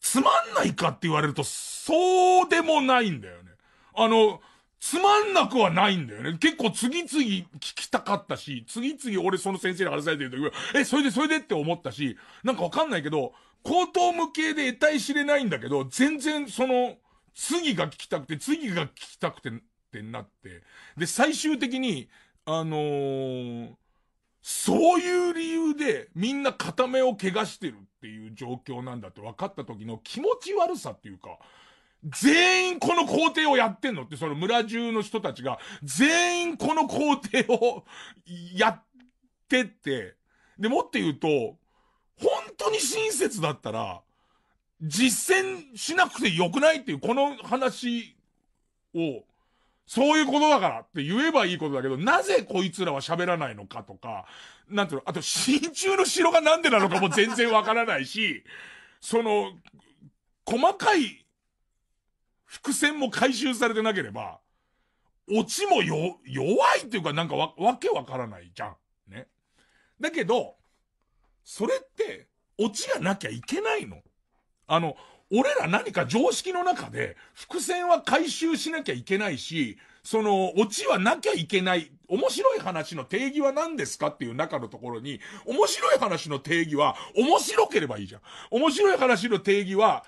つまんないかって言われると、そうでもないんだよね。あの、つまんなくはないんだよね。結構次々聞きたかったし、次々俺その先生に話されてる時は、え、それでそれでって思ったし、なんかわかんないけど、口頭無形で得体知れないんだけど、全然その、次が聞きたくて、次が聞きたくてってなって、で、最終的に、あのー、そういう理由でみんな片目を怪我してるっていう状況なんだって分かった時の気持ち悪さっていうか、全員この工程をやってんのって、その村中の人たちが、全員この工程をやってって、で、もって言うと、本当に親切だったら、実践しなくてよくないっていう、この話を、そういうことだからって言えばいいことだけど、なぜこいつらは喋らないのかとか、なんていうの、あと、真鍮の城がなんでなのかも全然わからないし、その、細かい伏線も回収されてなければ、オチもよ、弱いっていうかなんかわ、わけわからないじゃん。ね。だけど、それって、オチがなきゃいけないのあの、俺ら何か常識の中で、伏線は回収しなきゃいけないし、その、オチはなきゃいけない、面白い話の定義は何ですかっていう中のところに、面白い話の定義は、面白ければいいじゃん。面白い話の定義は、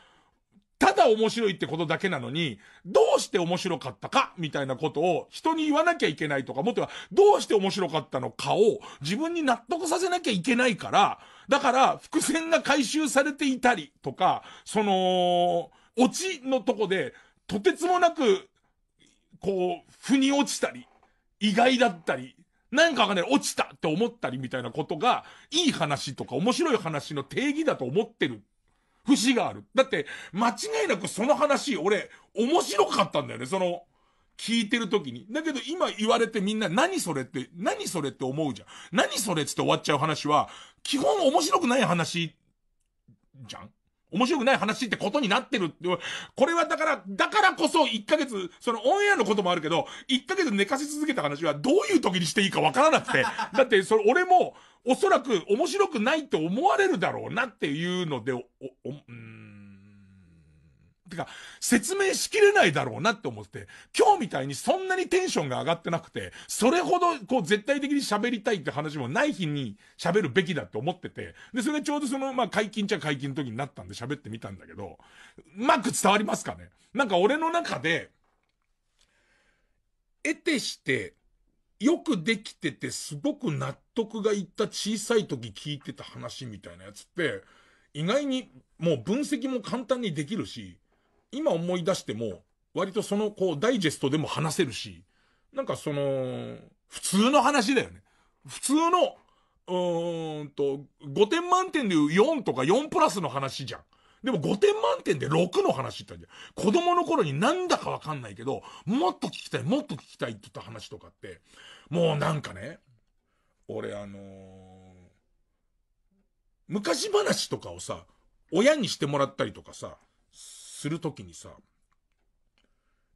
ただ面白いってことだけなのに、どうして面白かったかみたいなことを人に言わなきゃいけないとか、もっとは、どうして面白かったのかを自分に納得させなきゃいけないから、だから、伏線が回収されていたりとか、その、オチのとこで、とてつもなく、こう、腑に落ちたり、意外だったり、なんかがね、落ちたって思ったりみたいなことが、いい話とか面白い話の定義だと思ってる節がある。だって、間違いなくその話、俺、面白かったんだよね。その、聞いてる時に。だけど今言われてみんな何それって、何それって思うじゃん。何それっつって終わっちゃう話は、基本面白くない話、じゃん面白くない話ってことになってるって、これはだから、だからこそ1ヶ月、そのオンエアのこともあるけど、1ヶ月寝かせ続けた話はどういう時にしていいかわからなくて、だってそれ俺もおそらく面白くないって思われるだろうなっていうので、お、お、うんてか、説明しきれないだろうなって思って、今日みたいにそんなにテンションが上がってなくて、それほど、こう、絶対的に喋りたいって話もない日に喋るべきだって思ってて、で、それがちょうどその、まあ、解禁ちゃ解禁の時になったんで喋ってみたんだけど、うまく伝わりますかねなんか俺の中で、得てして、よくできててすごく納得がいった小さい時聞いてた話みたいなやつって、意外にもう分析も簡単にできるし、今思い出しても、割とその、こう、ダイジェストでも話せるし、なんかその、普通の話だよね。普通の、うーんと、5点満点で言う4とか4プラスの話じゃん。でも5点満点で6の話って言ったじゃん。子供の頃になんだかわかんないけど、もっと聞きたい、もっと聞きたいって言った話とかって、もうなんかね、俺あのー、昔話とかをさ、親にしてもらったりとかさ、するときにさ、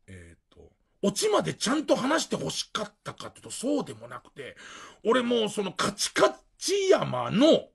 えっ、ー、と、オチまでちゃんと話して欲しかったかっていうとそうでもなくて、俺もうそのカチカチ山の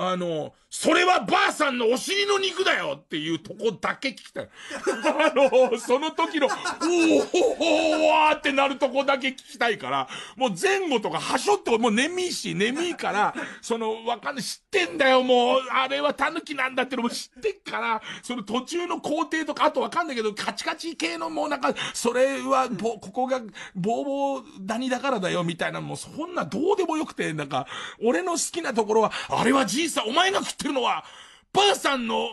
あの、それはばあさんのお尻の肉だよっていうとこだけ聞きたい。あの、その時の、おーおおわーってなるとこだけ聞きたいから、もう前後とかはしょって、もう眠いし、眠いから、その、わかんない、知ってんだよ、もう、あれは狸なんだってのも知ってっから、その途中の工程とか、あとわかんないけど、カチカチ系のもうなんか、それは、ぼ、ここが、ボーボー谷だからだよ、みたいな、もうそんなどうでもよくて、なんか、俺の好きなところは、あれは人いさん、お前が食ってるのは、ばあさんの、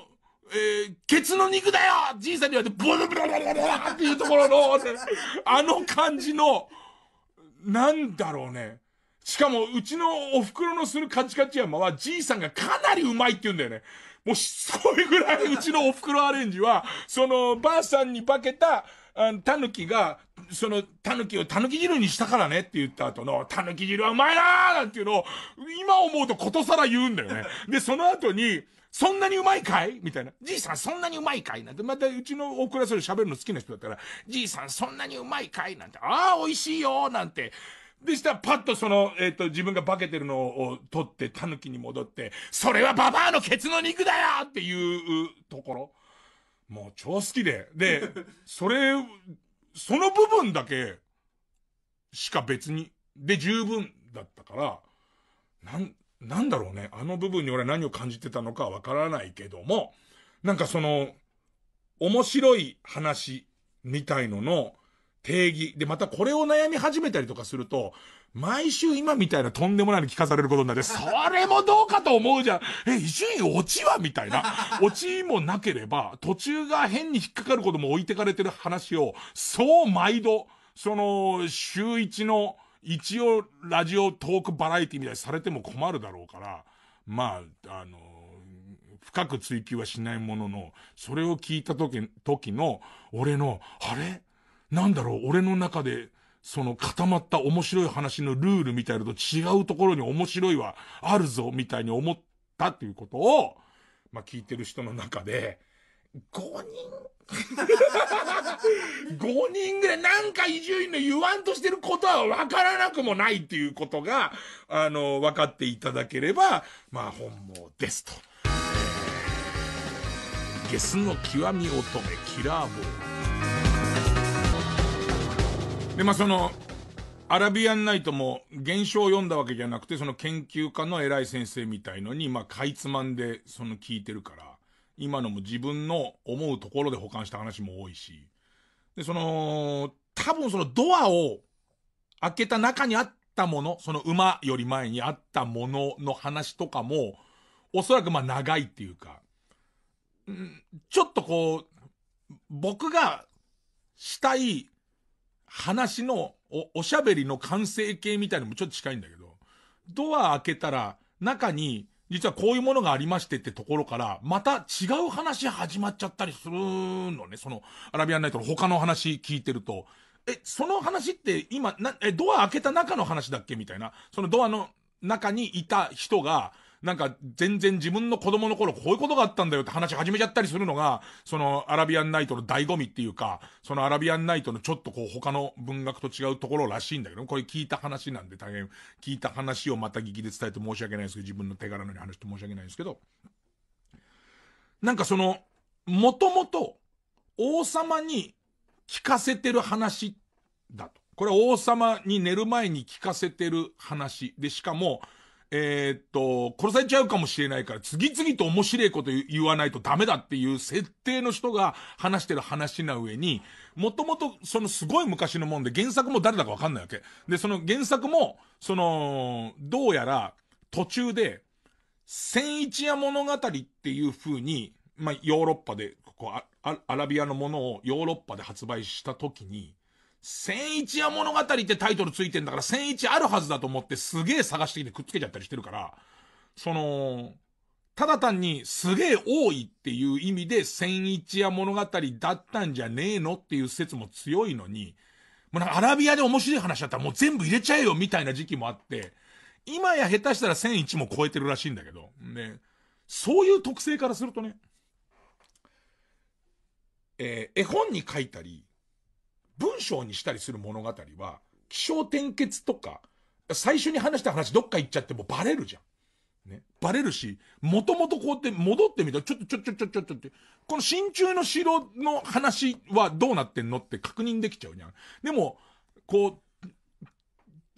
えー、ケツの肉だよじいさんに言われて、ボルブラララララっていうところの、あの感じの、なんだろうね。しかも、うちのお袋のするカチカチ山は、じいさんがかなりうまいって言うんだよね。もう、そういうぐらい、うちのお袋アレンジは、その、ばあさんに化けた、あの、キが、その、狸を狸汁にしたからねって言った後の、狸汁はうまいなーなんていうのを、今思うとことさら言うんだよね。で、その後に、そんなにうまいかいみたいな。じいさんそんなにうまいかいなんて、またうちの大倉それ喋るの好きな人だったら、じいさんそんなにうまいかいなんて、ああ、美味しいよなんて。でしたらパッとその、えっ、ー、と、自分が化けてるのを取って、狸に戻って、それはババアのケツの肉だよっていうところ。もう超好きで。で、そ れその部分だけ、しか別に、で十分だったから、なん、なんだろうね。あの部分に俺は何を感じてたのかわからないけども、なんかその、面白い話みたいのの定義。で、またこれを悩み始めたりとかすると、毎週今みたいなとんでもないの聞かされることになって、それもどうかと思うじゃん。え、伊集院落ちはみたいな。落ちもなければ、途中が変に引っかかることも置いてかれてる話を、そう毎度、その、週一の、一応、ラジオトークバラエティみたいにされても困るだろうから、まあ、あの、深く追求はしないものの、それを聞いた時、時の、俺の、あれなんだろう、俺の中で、その固まった面白い話のルールみたいなのと違うところに面白いはあるぞ、みたいに思ったっていうことを、まあ、聞いてる人の中で、5人 ?5 人ぐらいなんか伊集院の言わんとしてることは分からなくもないっていうことが、あの、分かっていただければ、まあ本望ですと。ゲスの極み乙女キラーボー。で、まあ、その、アラビアンナイトも現象を読んだわけじゃなくて、その研究家の偉い先生みたいのに、まあ、かいつまんで、その聞いてるから、今のも自分の思うところで保管した話も多いし、で、その、多分そのドアを開けた中にあったもの、その馬より前にあったものの話とかも、おそらくまあ長いっていうか、んちょっとこう、僕がしたい話のお、おしゃべりの完成形みたいのもちょっと近いんだけど、ドア開けたら、中に、実はこういうものがありましてってところから、また違う話始まっちゃったりするのね。その、アラビアンナイトの他の話聞いてると。え、その話って今、な、え、ドア開けた中の話だっけみたいな。そのドアの中にいた人が、なんか全然自分の子供の頃こういうことがあったんだよって話始めちゃったりするのが、そのアラビアンナイトの醍醐味っていうか、そのアラビアンナイトのちょっとこう他の文学と違うところらしいんだけど、これ聞いた話なんで大変、聞いた話をまた聞きで伝えて申し訳ないですけど、自分の手柄のに話して申し訳ないですけど、なんかその、もともと王様に聞かせてる話だと。これは王様に寝る前に聞かせてる話。で、しかも、えー、っと、殺されちゃうかもしれないから、次々と面白いこと言わないとダメだっていう設定の人が話してる話な上に、もともとそのすごい昔のもんで原作も誰だかわかんないわけ。で、その原作も、その、どうやら途中で、千一夜物語っていう風に、まあ、ヨーロッパで、ここアラビアのものをヨーロッパで発売した時に、千一夜物語ってタイトルついてんだから、千一あるはずだと思ってすげえ探してきてくっつけちゃったりしてるから、その、ただ単にすげえ多いっていう意味で千一夜物語だったんじゃねえのっていう説も強いのに、もうなんかアラビアで面白い話だったらもう全部入れちゃえよみたいな時期もあって、今や下手したら千一も超えてるらしいんだけど、ね、そういう特性からするとね、えー、絵本に書いたり、文章にしたりする物語は、気象転結とか、最初に話した話どっか行っちゃってもバレるじゃん。ね。バレるし、もともとこうやって戻ってみたら、ちょっとちょちょちょちょちょって、この真鍮の城の話はどうなってんのって確認できちゃうじゃん。でも、こう、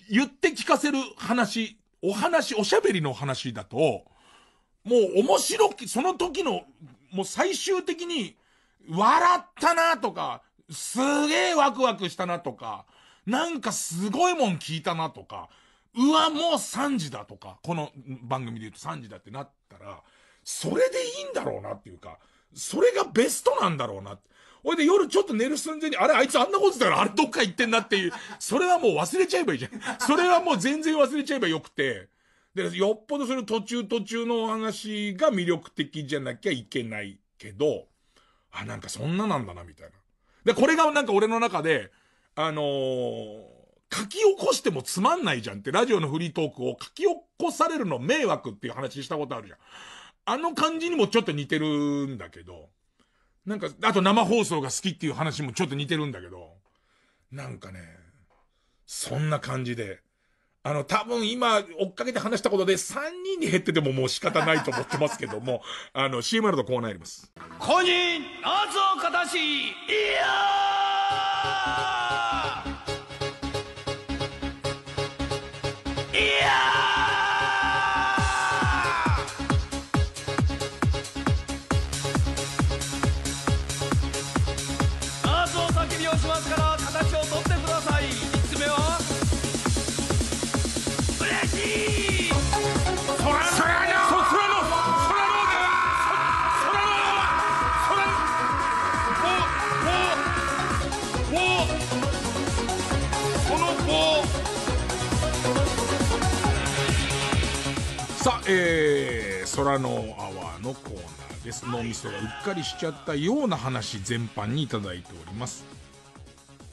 言って聞かせる話、お話、おしゃべりの話だと、もう面白き、その時の、もう最終的に、笑ったなとか、すげえワクワクしたなとか、なんかすごいもん聞いたなとか、うわ、もう3時だとか、この番組で言うと3時だってなったら、それでいいんだろうなっていうか、それがベストなんだろうな。ほいで夜ちょっと寝る寸前に、あれあいつあんなことしたらあれどっか行ってんなっていう、それはもう忘れちゃえばいいじゃん。それはもう全然忘れちゃえばよくて、で、よっぽどその途中途中のお話が魅力的じゃなきゃいけないけど、あ、なんかそんななんだなみたいな。で、これがなんか俺の中で、あのー、書き起こしてもつまんないじゃんって、ラジオのフリートークを書き起こされるの迷惑っていう話したことあるじゃん。あの感じにもちょっと似てるんだけど、なんか、あと生放送が好きっていう話もちょっと似てるんだけど、なんかね、そんな感じで、あの、多分今、追っかけて話したことで3人に減っててももう仕方ないと思ってますけども、あの、CM のコーナーやります。公認、夏をかたし、いやーえー、空のアワーのコーナーです。脳みそがうっかりしちゃったような話全般にいただいております。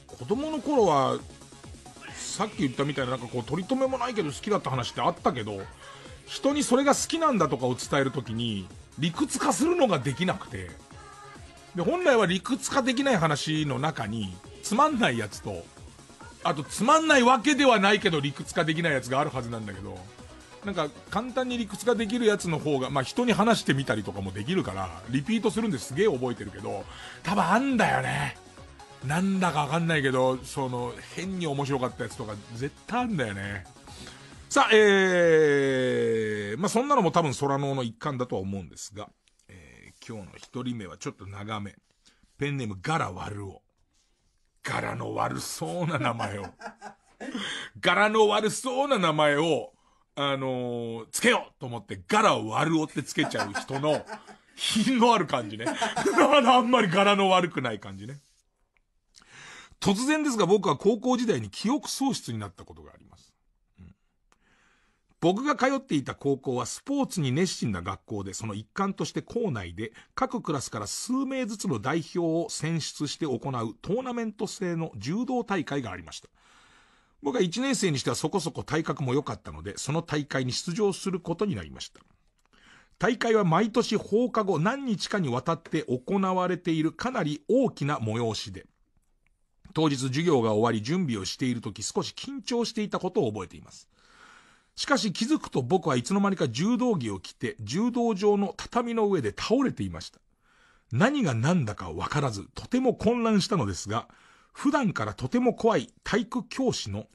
子供の頃は、さっき言ったみたいななんかこう取り留めもないけど好きだった話ってあったけど、人にそれが好きなんだとかを伝える時に理屈化するのができなくて、で、本来は理屈化できない話の中に、つまんないやつと、あとつまんないわけではないけど理屈化できないやつがあるはずなんだけど、なんか簡単に理屈ができるやつの方が、まあ、人に話してみたりとかもできるから、リピートするんですげえ覚えてるけど、多分あんだよね。なんだかわかんないけど、その、変に面白かったやつとか絶対あんだよね。さあ、えー、まあ、そんなのも多分空のの一環だとは思うんですが、えー、今日の一人目はちょっと長め。ペンネームガラワルオ。柄の悪そうな名前を。柄の悪そうな名前をあのー、つけようと思って柄を悪おってつけちゃう人の、品のある感じね。あんまり柄の悪くない感じね。突然ですが僕は高校時代に記憶喪失になったことがあります。うん、僕が通っていた高校はスポーツに熱心な学校で、その一環として校内で各クラスから数名ずつの代表を選出して行うトーナメント制の柔道大会がありました。僕は1年生にしてはそこそこ体格も良かったので、その大会に出場することになりました。大会は毎年放課後何日かにわたって行われているかなり大きな催しで、当日授業が終わり準備をしている時少し緊張していたことを覚えています。しかし気づくと僕はいつの間にか柔道着を着て柔道場の畳の上で倒れていました。何が何だかわからずとても混乱したのですが、普段からとても怖い体育教師の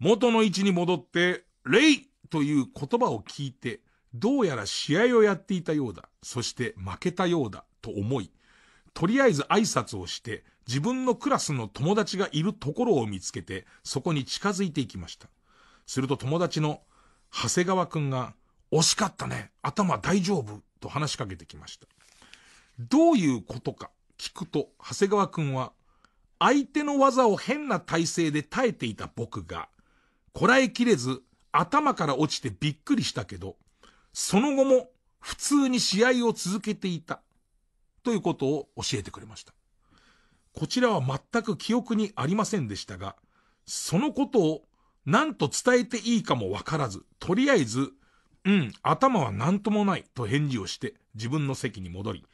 元の位置に戻って、レイという言葉を聞いて、どうやら試合をやっていたようだ。そして負けたようだと思い、とりあえず挨拶をして、自分のクラスの友達がいるところを見つけて、そこに近づいていきました。すると友達の長谷川くんが、惜しかったね。頭大丈夫と話しかけてきました。どういうことか聞くと、長谷川くんは、相手の技を変な体勢で耐えていた僕が、こらえきれず、頭から落ちてびっくりしたけど、その後も普通に試合を続けていた、ということを教えてくれました。こちらは全く記憶にありませんでしたが、そのことを何と伝えていいかもわからず、とりあえず、うん、頭は何ともないと返事をして自分の席に戻り、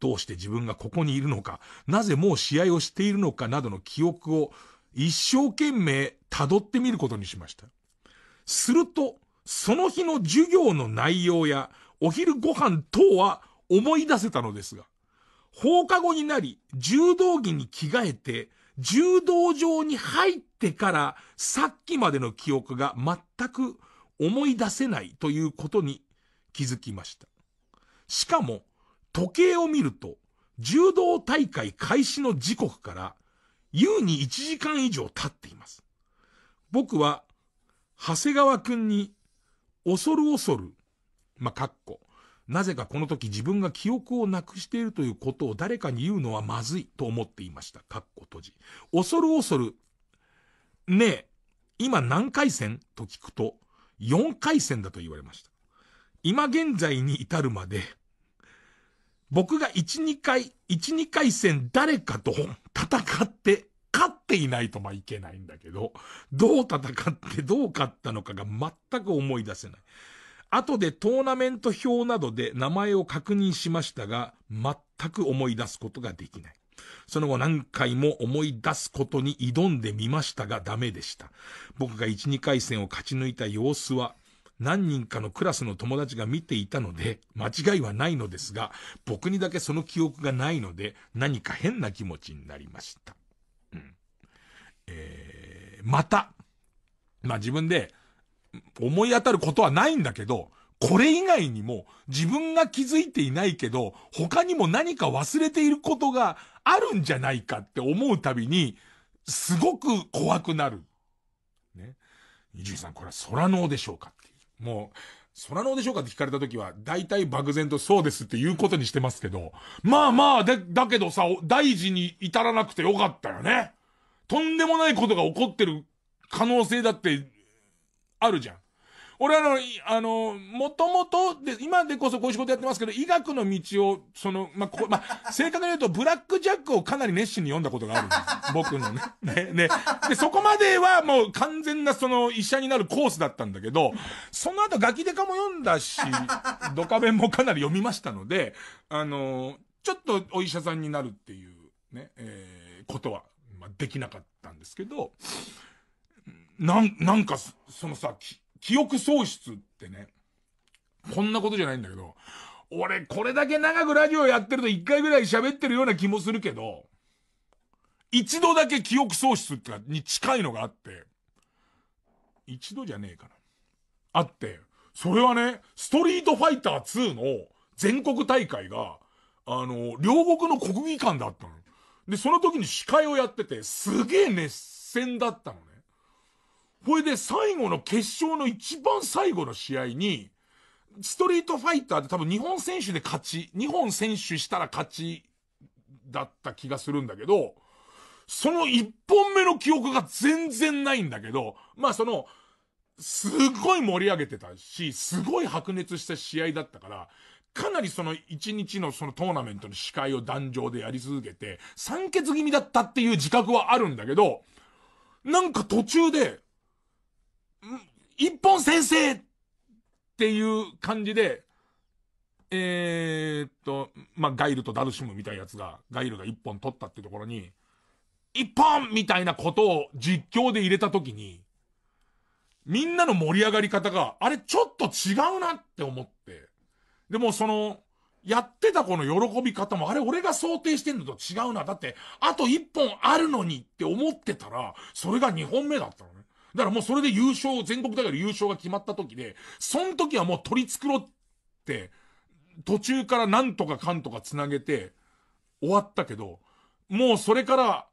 どうして自分がここにいるのか、なぜもう試合をしているのかなどの記憶を一生懸命辿ってみることにしました。すると、その日の授業の内容やお昼ご飯等は思い出せたのですが、放課後になり、柔道着に着替えて、柔道場に入ってからさっきまでの記憶が全く思い出せないということに気づきました。しかも、時計を見ると、柔道大会開始の時刻から、優に1時間以上経っています。僕は、長谷川くんに、恐る恐る、まあ、かっこ、なぜかこの時自分が記憶をなくしているということを誰かに言うのはまずいと思っていました。かっこ閉じ。恐る恐る、ねえ、今何回戦と聞くと、4回戦だと言われました。今現在に至るまで、僕が1、2回、1、2回戦誰かと戦って、勝っていないとまあいけないんだけど、どう戦ってどう勝ったのかが全く思い出せない。後でトーナメント表などで名前を確認しましたが、全く思い出すことができない。その後何回も思い出すことに挑んでみましたがダメでした。僕が1、2回戦を勝ち抜いた様子は、何人かのクラスの友達が見ていたので、間違いはないのですが、僕にだけその記憶がないので、何か変な気持ちになりました。うん。えー、また。まあ、自分で、思い当たることはないんだけど、これ以外にも自分が気づいていないけど、他にも何か忘れていることがあるんじゃないかって思うたびに、すごく怖くなる。ね。伊集院さん、これは空脳でしょうかもう、空のでしょうかって聞かれた時は、大体漠然とそうですっていうことにしてますけど、まあまあ、で、だけどさ、大事に至らなくてよかったよね。とんでもないことが起こってる可能性だって、あるじゃん。俺はあの、あの、もともとで、今でこそこういう仕事やってますけど、医学の道を、その、まあ、こまあ、正確に言うと、ブラックジャックをかなり熱心に読んだことがあるんです。僕のね。ね、ね。で、そこまではもう完全なその医者になるコースだったんだけど、その後ガキデカも読んだし、ドカベンもかなり読みましたので、あの、ちょっとお医者さんになるっていうね、えー、ことは、まあ、できなかったんですけど、なん、なんか、そのさ、き記憶喪失ってね、こんなことじゃないんだけど、俺これだけ長くラジオやってると一回ぐらい喋ってるような気もするけど、一度だけ記憶喪失ってか、に近いのがあって、一度じゃねえかな。あって、それはね、ストリートファイター2の全国大会が、あの、両国の国技館だったの。で、その時に司会をやってて、すげえ熱戦だったのこれで最後の決勝の一番最後の試合に、ストリートファイターで多分日本選手で勝ち、日本選手したら勝ちだった気がするんだけど、その一本目の記憶が全然ないんだけど、まあその、すごい盛り上げてたし、すごい白熱した試合だったから、かなりその一日のそのトーナメントの司会を壇上でやり続けて、酸欠気味だったっていう自覚はあるんだけど、なんか途中で、一本先生っていう感じで、えー、っと、まあ、ガイルとダルシムみたいなやつが、ガイルが一本取ったってところに、一本みたいなことを実況で入れたときに、みんなの盛り上がり方が、あれちょっと違うなって思って。でもその、やってた子の喜び方も、あれ俺が想定してんのと違うな。だって、あと一本あるのにって思ってたら、それが二本目だったのだからもうそれで優勝、全国大会で優勝が決まった時で、その時はもう取り繕って、途中からなんとかかんとか繋げて、終わったけど、もうそれから、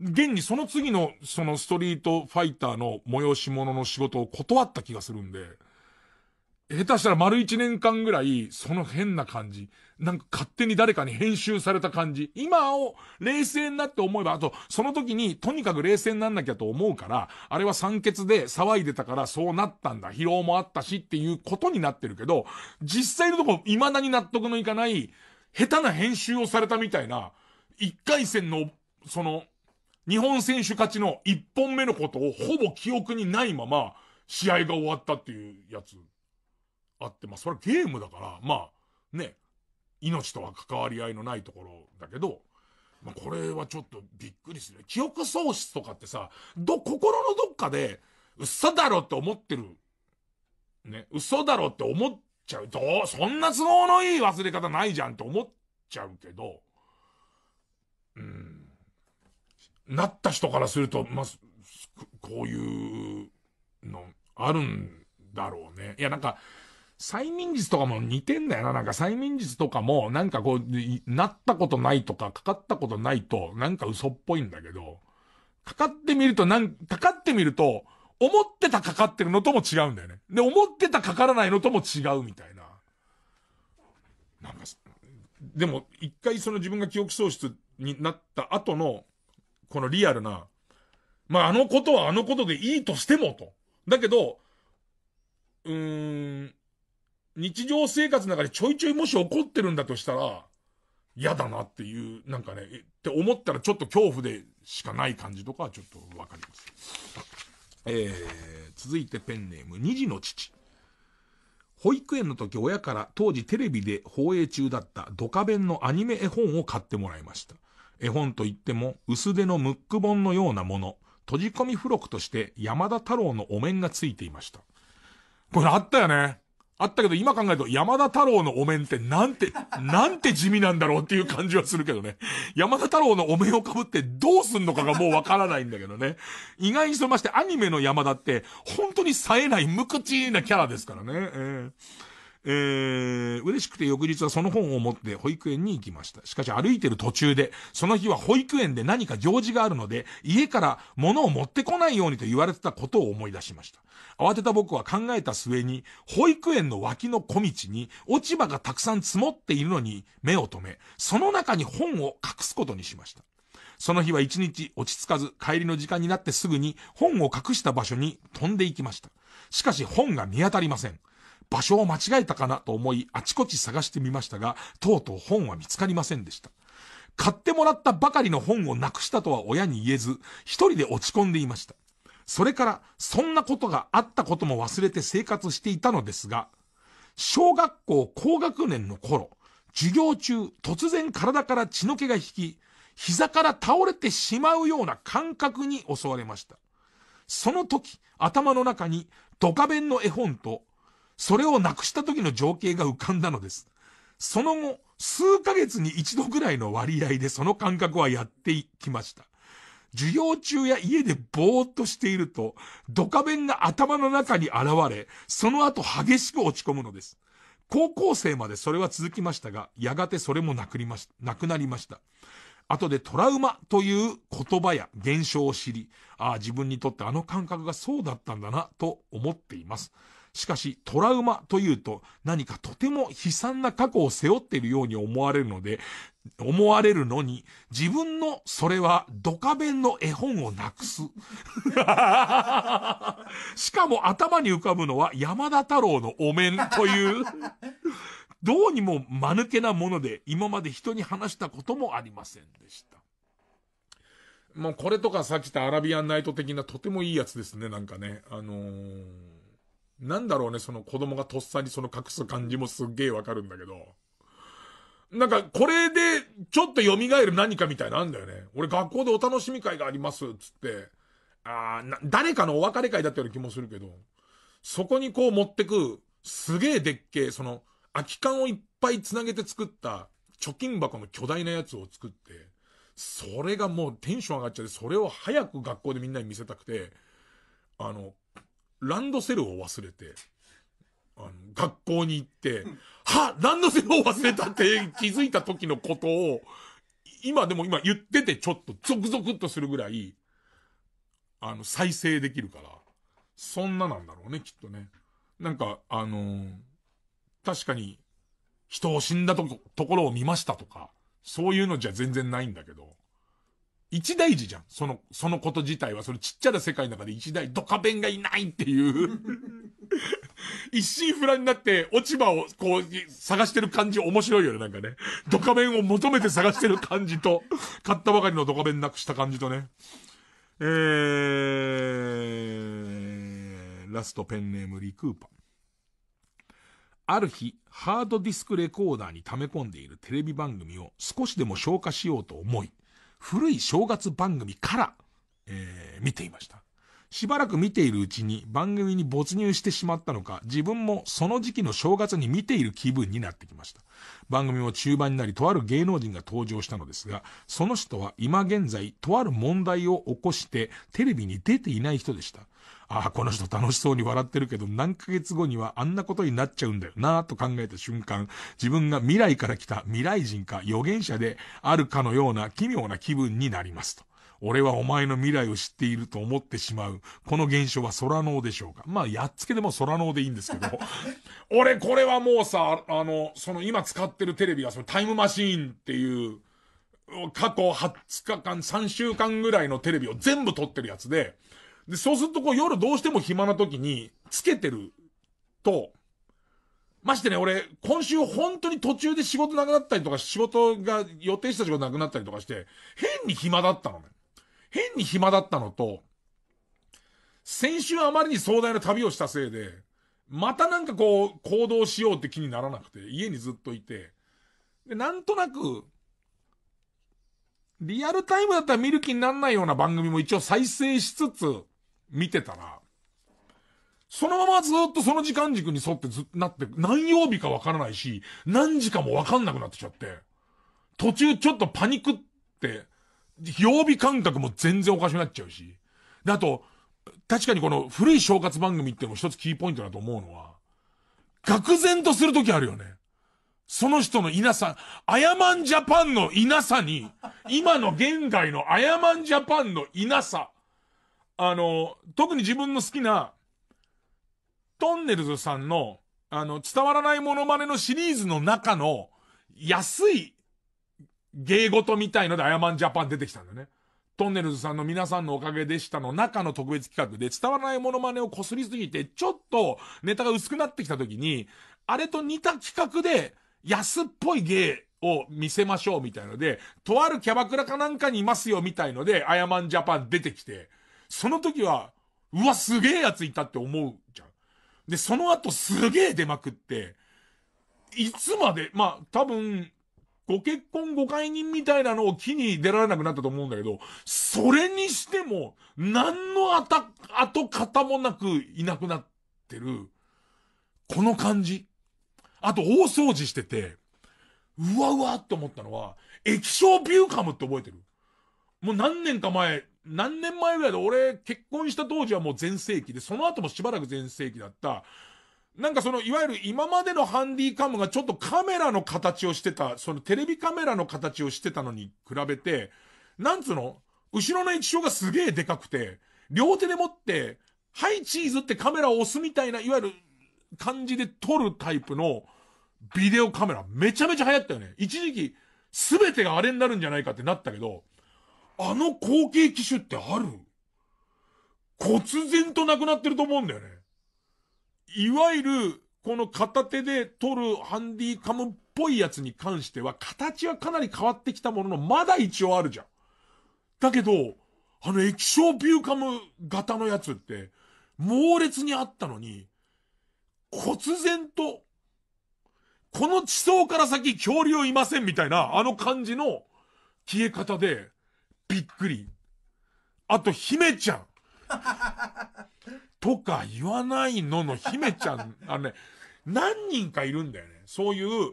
現にその次の、そのストリートファイターの催し物の仕事を断った気がするんで、下手したら丸一年間ぐらい、その変な感じ。なんか勝手に誰かに編集された感じ。今を冷静になって思えば、あと、その時にとにかく冷静になんなきゃと思うから、あれは酸欠で騒いでたからそうなったんだ。疲労もあったしっていうことになってるけど、実際のとこ未だに納得のいかない、下手な編集をされたみたいな、一回戦の、その、日本選手勝ちの一本目のことをほぼ記憶にないまま、試合が終わったっていうやつ。あって、まあそれゲームだから、まあ、ね、命とは関わり合いのないところだけど、まあこれはちょっとびっくりする。記憶喪失とかってさ、ど、心のどっかで、嘘だろって思ってる。ね、嘘だろって思っちゃう。どうそんな都合のいい忘れ方ないじゃんって思っちゃうけど、うん。なった人からすると、まあ、こういうの、あるんだろうね。いや、なんか、催眠術とかも似てんだよな。なんか催眠術とかも、なんかこう、なったことないとか、かかったことないと、なんか嘘っぽいんだけど、かかってみると、なん、かかってみると、思ってたかかってるのとも違うんだよね。で、思ってたかからないのとも違うみたいな。なんか、でも、一回その自分が記憶喪失になった後の、このリアルな、まあ、あのことはあのことでいいとしてもと。だけど、うーん、日常生活の中でちょいちょいもし怒ってるんだとしたら、嫌だなっていう、なんかね、って思ったらちょっと恐怖でしかない感じとかはちょっとわかります。えー、続いてペンネーム、二児の父。保育園の時親から当時テレビで放映中だったドカベンのアニメ絵本を買ってもらいました。絵本といっても薄手のムック本のようなもの、閉じ込み付録として山田太郎のお面がついていました。これあったよね。あったけど、今考えると、山田太郎のお面ってなんて、なんて地味なんだろうっていう感じはするけどね。山田太郎のお面を被ってどうすんのかがもうわからないんだけどね。意外にそれまして、アニメの山田って、本当に冴えない無口なキャラですからね。えーえー、嬉しくて翌日はその本を持って保育園に行きました。しかし歩いてる途中で、その日は保育園で何か行事があるので、家から物を持ってこないようにと言われてたことを思い出しました。慌てた僕は考えた末に、保育園の脇の小道に落ち葉がたくさん積もっているのに目を留め、その中に本を隠すことにしました。その日は一日落ち着かず帰りの時間になってすぐに本を隠した場所に飛んでいきました。しかし本が見当たりません。場所を間違えたかなと思い、あちこち探してみましたが、とうとう本は見つかりませんでした。買ってもらったばかりの本をなくしたとは親に言えず、一人で落ち込んでいました。それから、そんなことがあったことも忘れて生活していたのですが、小学校高学年の頃、授業中、突然体から血の気が引き、膝から倒れてしまうような感覚に襲われました。その時、頭の中にドカベンの絵本とそれをなくした時の情景が浮かんだのです。その後、数ヶ月に一度ぐらいの割合でその感覚はやってきました。授業中や家でぼーっとしていると、ドカ弁が頭の中に現れ、その後激しく落ち込むのです。高校生までそれは続きましたが、やがてそれもなくりましなくなりました。後でトラウマという言葉や現象を知り、ああ、自分にとってあの感覚がそうだったんだな、と思っています。しかし、トラウマというと、何かとても悲惨な過去を背負っているように思われるので、思われるのに、自分の、それは、ドカ弁の絵本をなくす。しかも頭に浮かぶのは山田太郎のお面という、どうにも間抜けなもので、今まで人に話したこともありませんでした。もうこれとかさっき言ったアラビアンナイト的なとてもいいやつですね、なんかね。あのーなんだろうね、その子供がとっさにその隠す感じもすっげえわかるんだけど。なんか、これで、ちょっと蘇る何かみたいなんだよね。俺、学校でお楽しみ会があります、つって。ああ、誰かのお別れ会だったような気もするけど、そこにこう持ってく、すげえでっけえ、その、空き缶をいっぱい繋げて作った、貯金箱の巨大なやつを作って、それがもうテンション上がっちゃって、それを早く学校でみんなに見せたくて、あの、ランドセルを忘れて、あの、学校に行って、はランドセルを忘れたって気づいた時のことを、今でも今言っててちょっとゾクゾクっとするぐらい、あの、再生できるから、そんななんだろうね、きっとね。なんか、あのー、確かに、人を死んだとところを見ましたとか、そういうのじゃ全然ないんだけど、一大事じゃん。その、そのこと自体は、そのちっちゃな世界の中で一大、ドカベンがいないっていう 一心不乱になって落ち葉をこう探してる感じ面白いよね、なんかね。ドカベンを求めて探してる感じと、買ったばかりのドカベンなくした感じとね。えー、ラストペンネームリクーパン。ある日、ハードディスクレコーダーに溜め込んでいるテレビ番組を少しでも消化しようと思い、古い正月番組から、えー、見ていました。しばらく見ているうちに番組に没入してしまったのか、自分もその時期の正月に見ている気分になってきました。番組も中盤になりとある芸能人が登場したのですが、その人は今現在とある問題を起こしてテレビに出ていない人でした。ああ、この人楽しそうに笑ってるけど、何ヶ月後にはあんなことになっちゃうんだよなぁと考えた瞬間、自分が未来から来た未来人か預言者であるかのような奇妙な気分になりますと。俺はお前の未来を知っていると思ってしまう。この現象は空脳でしょうか。まあ、やっつけでも空脳でいいんですけど。俺、これはもうさ、あの、その今使ってるテレビがそのタイムマシーンっていう、過去20日間、3週間ぐらいのテレビを全部撮ってるやつで、で、そうするとこう夜どうしても暇な時に、つけてると、ましてね、俺、今週本当に途中で仕事なくなったりとか、仕事が予定した仕事なくなったりとかして、変に暇だったのね。変に暇だったのと、先週あまりに壮大な旅をしたせいで、またなんかこう、行動しようって気にならなくて、家にずっといて、で、なんとなく、リアルタイムだったら見る気にならないような番組も一応再生しつつ、見てたら、そのままずっとその時間軸に沿ってずっとなって、何曜日かわからないし、何時かもわかんなくなってきちゃって、途中ちょっとパニックって、曜日感覚も全然おかしくなっちゃうし。で、あと、確かにこの古い正月番組っても一つキーポイントだと思うのは、愕然とするときあるよね。その人の稲さん、アヤマンジャパンの稲さに、今の現代のアヤマンジャパンの稲さ。あの、特に自分の好きな、トンネルズさんの、あの、伝わらないモノマネのシリーズの中の、安い、芸事みたいので、アヤマンジャパン出てきたんだね。トンネルズさんの皆さんのおかげでしたの中の特別企画で、伝わらないモノマネをこすりすぎて、ちょっとネタが薄くなってきた時に、あれと似た企画で、安っぽい芸を見せましょうみたいので、とあるキャバクラかなんかにいますよみたいので、アヤマンジャパン出てきて、その時は、うわ、すげえやついたって思うじゃん。で、その後すげえ出まくって、いつまで、まあ、多分、ご結婚ご解任みたいなのを機に出られなくなったと思うんだけど、それにしても、何のあた、跡形もなくいなくなってる、この感じ。あと、大掃除してて、うわうわって思ったのは、液晶ビューカムって覚えてるもう何年か前、何年前ぐらいで俺結婚した当時はもう全盛期で、その後もしばらく全盛期だった、なんかその、いわゆる今までのハンディカムがちょっとカメラの形をしてた、そのテレビカメラの形をしてたのに比べて、なんつうの後ろの液晶がすげえでかくて、両手で持って、はい、チーズってカメラを押すみたいな、いわゆる感じで撮るタイプのビデオカメラ、めちゃめちゃ流行ったよね。一時期、すべてがあれになるんじゃないかってなったけど、あの後継機種ってある忽然となくなってると思うんだよね。いわゆる、この片手で撮るハンディカムっぽいやつに関しては、形はかなり変わってきたものの、まだ一応あるじゃん。だけど、あの液晶ビューカム型のやつって、猛烈にあったのに、忽然と、この地層から先恐竜いませんみたいな、あの感じの消え方で、びっくり。あと、姫ちゃん。とか言わないのの姫ちゃん、あのね、何人かいるんだよね。そういう、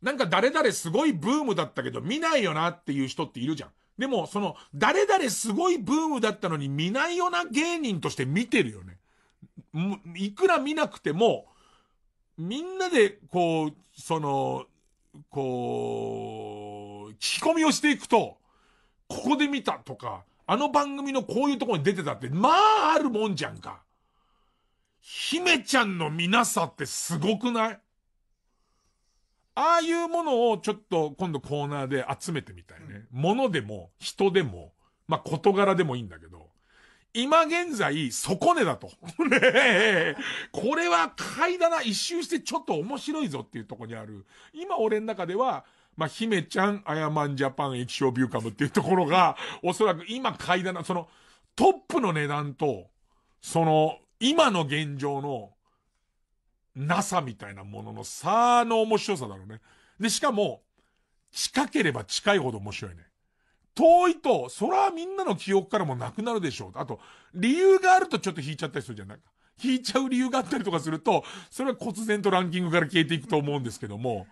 なんか誰々すごいブームだったけど見ないよなっていう人っているじゃん。でも、その、誰々すごいブームだったのに見ないよな芸人として見てるよね。いくら見なくても、みんなで、こう、その、こう、き込みをしていくと、ここで見たとか、あの番組のこういうとこに出てたって、まああるもんじゃんか。姫ちゃんの皆さってすごくないああいうものをちょっと今度コーナーで集めてみたいね。物ものでも、人でも、まあ、事柄でもいいんだけど、今現在、底根だと。ねこれは買いだな、一周してちょっと面白いぞっていうとこにある。今俺の中では、まあ、姫ちゃん、アヤマンジャパン液晶ビューカムっていうところが、おそらく今買いだな、その、トップの値段と、その、今の現状の、なさみたいなものの差の面白さだろうね。で、しかも、近ければ近いほど面白いね。遠いと、それはみんなの記憶からもなくなるでしょう。あと、理由があるとちょっと引いちゃったりするじゃないか。引いちゃう理由があったりとかすると、それは忽然とランキングから消えていくと思うんですけども、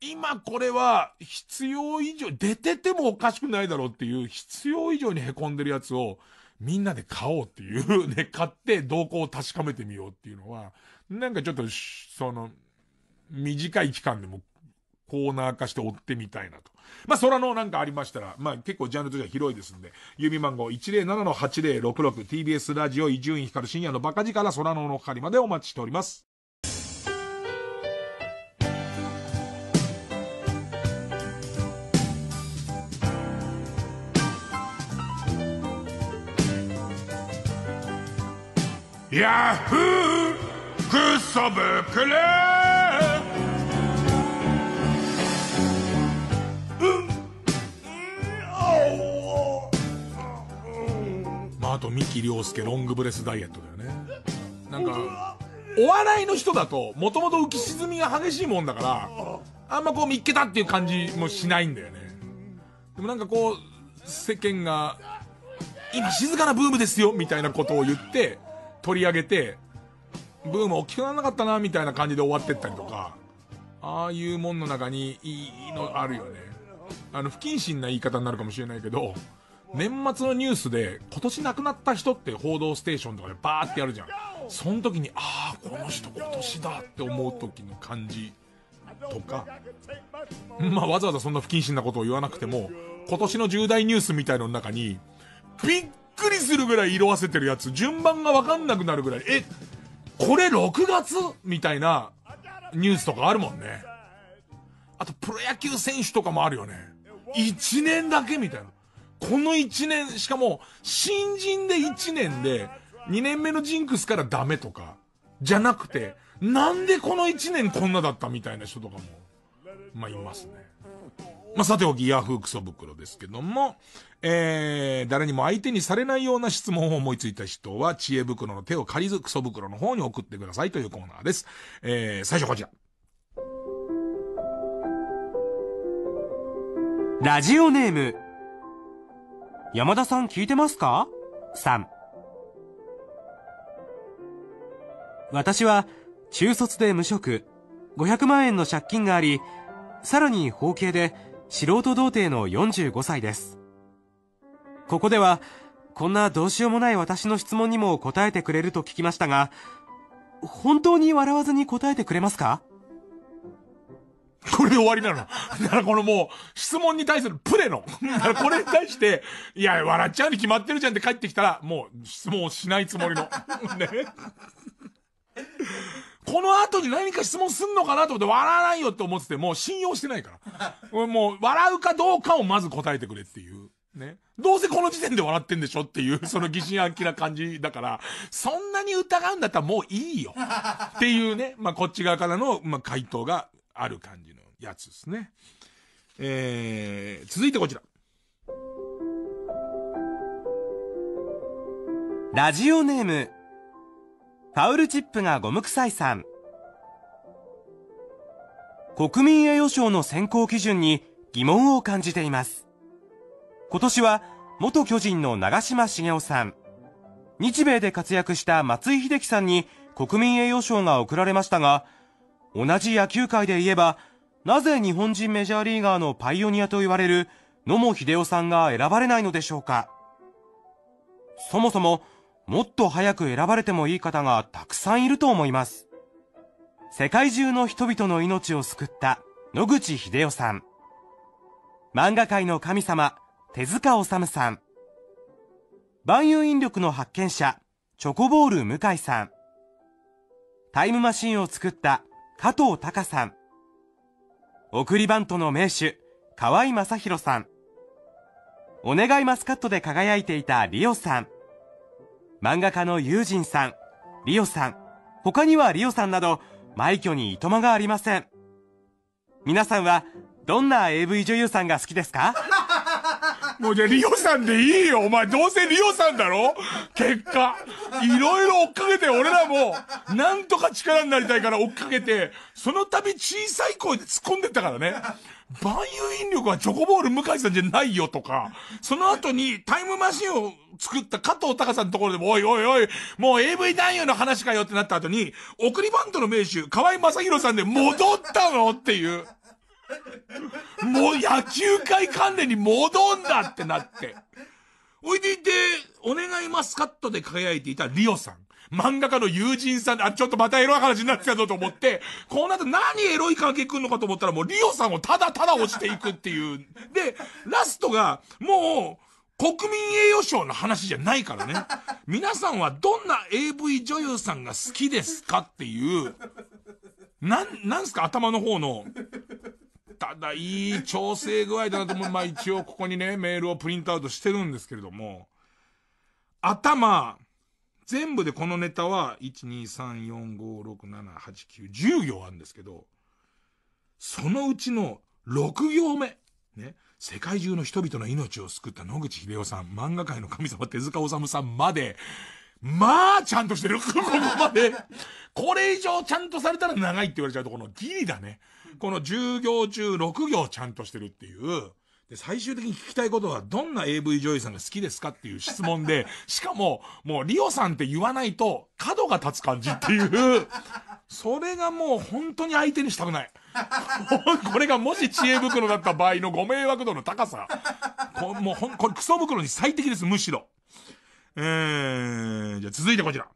今これは必要以上、出ててもおかしくないだろうっていう、必要以上に凹んでるやつを、みんなで買おうっていうね、買って動向を確かめてみようっていうのは、なんかちょっと、その、短い期間でもコーナー化して追ってみたいなと。まあ、空のなんかありましたら、まあ、結構ジャンルとしては広いですんで、指番号107-8066、TBS ラジオ伊集院光深夜のバカ力から空ののかりまでお待ちしております。Yahoo! Que s a b まあ、あと三木亮介ロングブレスダイエットだよねなんかお笑いの人だともともと浮き沈みが激しいもんだからあんまこう見っけたっていう感じもしないんだよねでもなんかこう世間が今静かなブームですよみたいなことを言って取り上げて、ブーム大きくならなかったな、みたいな感じで終わってったりとか、ああいうもんの中にいいのあるよね。あの、不謹慎な言い方になるかもしれないけど、年末のニュースで今年亡くなった人って報道ステーションとかでバーってやるじゃん。その時に、ああ、この人今年だって思う時の感じとか、まあわざわざそんな不謹慎なことを言わなくても、今年の重大ニュースみたいの中に、ビッくりするぐらい色あせてるやつ、順番がわかんなくなるぐらい、え、これ6月みたいなニュースとかあるもんね。あと、プロ野球選手とかもあるよね。1年だけみたいな。この1年、しかも、新人で1年で、2年目のジンクスからダメとか、じゃなくて、なんでこの1年こんなだったみたいな人とかも、まあ、いますね。まあ、さておき、ヤフークソ袋ですけども、えー、誰にも相手にされないような質問を思いついた人は、知恵袋の手を借りず、クソ袋の方に送ってくださいというコーナーです。えー、最初こちら。ラジオネーム。山田さん聞いてますか三。私は、中卒で無職、500万円の借金があり、さらに法径で素人童貞の45歳です。ここでは、こんなどうしようもない私の質問にも答えてくれると聞きましたが、本当に笑わずに答えてくれますかこれで終わりなの。だからこのもう、質問に対するプレの。だからこれに対して、いや、笑っちゃうに決まってるじゃんって帰ってきたら、もう質問をしないつもりの。ね。この後に何か質問すんのかなと思って笑わないよって思ってて、もう信用してないから。もう笑うかどうかをまず答えてくれっていう。ね。どうせこの時点で笑ってんでしょっていう、その疑心暗鬼な感じだから、そんなに疑うんだったらもういいよ。っていうね、まあ、こっち側からの、まあ、回答がある感じのやつですね。えー、続いてこちら。ラジオネーム、ァウルチップがゴム臭いさん。国民栄誉賞の選考基準に疑問を感じています。今年は元巨人の長嶋茂雄さん、日米で活躍した松井秀喜さんに国民栄誉賞が贈られましたが、同じ野球界で言えば、なぜ日本人メジャーリーガーのパイオニアと言われる野茂秀夫さんが選ばれないのでしょうかそもそも、もっと早く選ばれてもいい方がたくさんいると思います。世界中の人々の命を救った野口秀夫さん。漫画界の神様、手塚治虫さん。万有引力の発見者、チョコボール向井さん。タイムマシンを作った加藤隆さん。送りバントの名手、河合正宏さん。お願いマスカットで輝いていたリオさん。漫画家の友人さん、リオさん、他にはリオさんなど、枚挙にいとまがありません。皆さんは、どんな AV 女優さんが好きですかもうじゃあリオさんでいいよ。お前どうせリオさんだろ結果。いろいろ追っかけて、俺らも、なんとか力になりたいから追っかけて、その度小さい声で突っ込んでったからね。万有引力はチョコボール向井さんじゃないよとか、その後にタイムマシンを作った加藤隆さんのところでも、おいおいおい、もう AV 男優の話かよってなった後に、送りバントの名手、河合正宏さんで戻ったのっていう。もう野球界関連に戻んだってなって。おいでいて、お願いマスカットで輝いていたリオさん。漫画家の友人さん、あ、ちょっとまたエロい話になってたぞと思って、この後何エロい関係来んのかと思ったらもうリオさんをただただ押していくっていう。で、ラストが、もう、国民栄誉賞の話じゃないからね。皆さんはどんな AV 女優さんが好きですかっていう、なん、なんすか頭の方のただいい調整具合だなと思う。まあ一応ここにね、メールをプリントアウトしてるんですけれども、頭、全部でこのネタは、1,2,3,4,5,6,7,8,9,10行あるんですけど、そのうちの6行目。ね。世界中の人々の命を救った野口秀夫さん、漫画界の神様手塚治虫さんまで、まあ、ちゃんとしてる。ここまで。これ以上ちゃんとされたら長いって言われちゃうとこのギリだね。この10行中6行ちゃんとしてるっていう。で、最終的に聞きたいことは、どんな AV 女優さんが好きですかっていう質問で、しかも、もうリオさんって言わないと、角が立つ感じっていう、それがもう本当に相手にしたくない。これがもし知恵袋だった場合のご迷惑度の高さ。こもうほん、これクソ袋に最適です、むしろ。えー、じゃあ続いてこちら。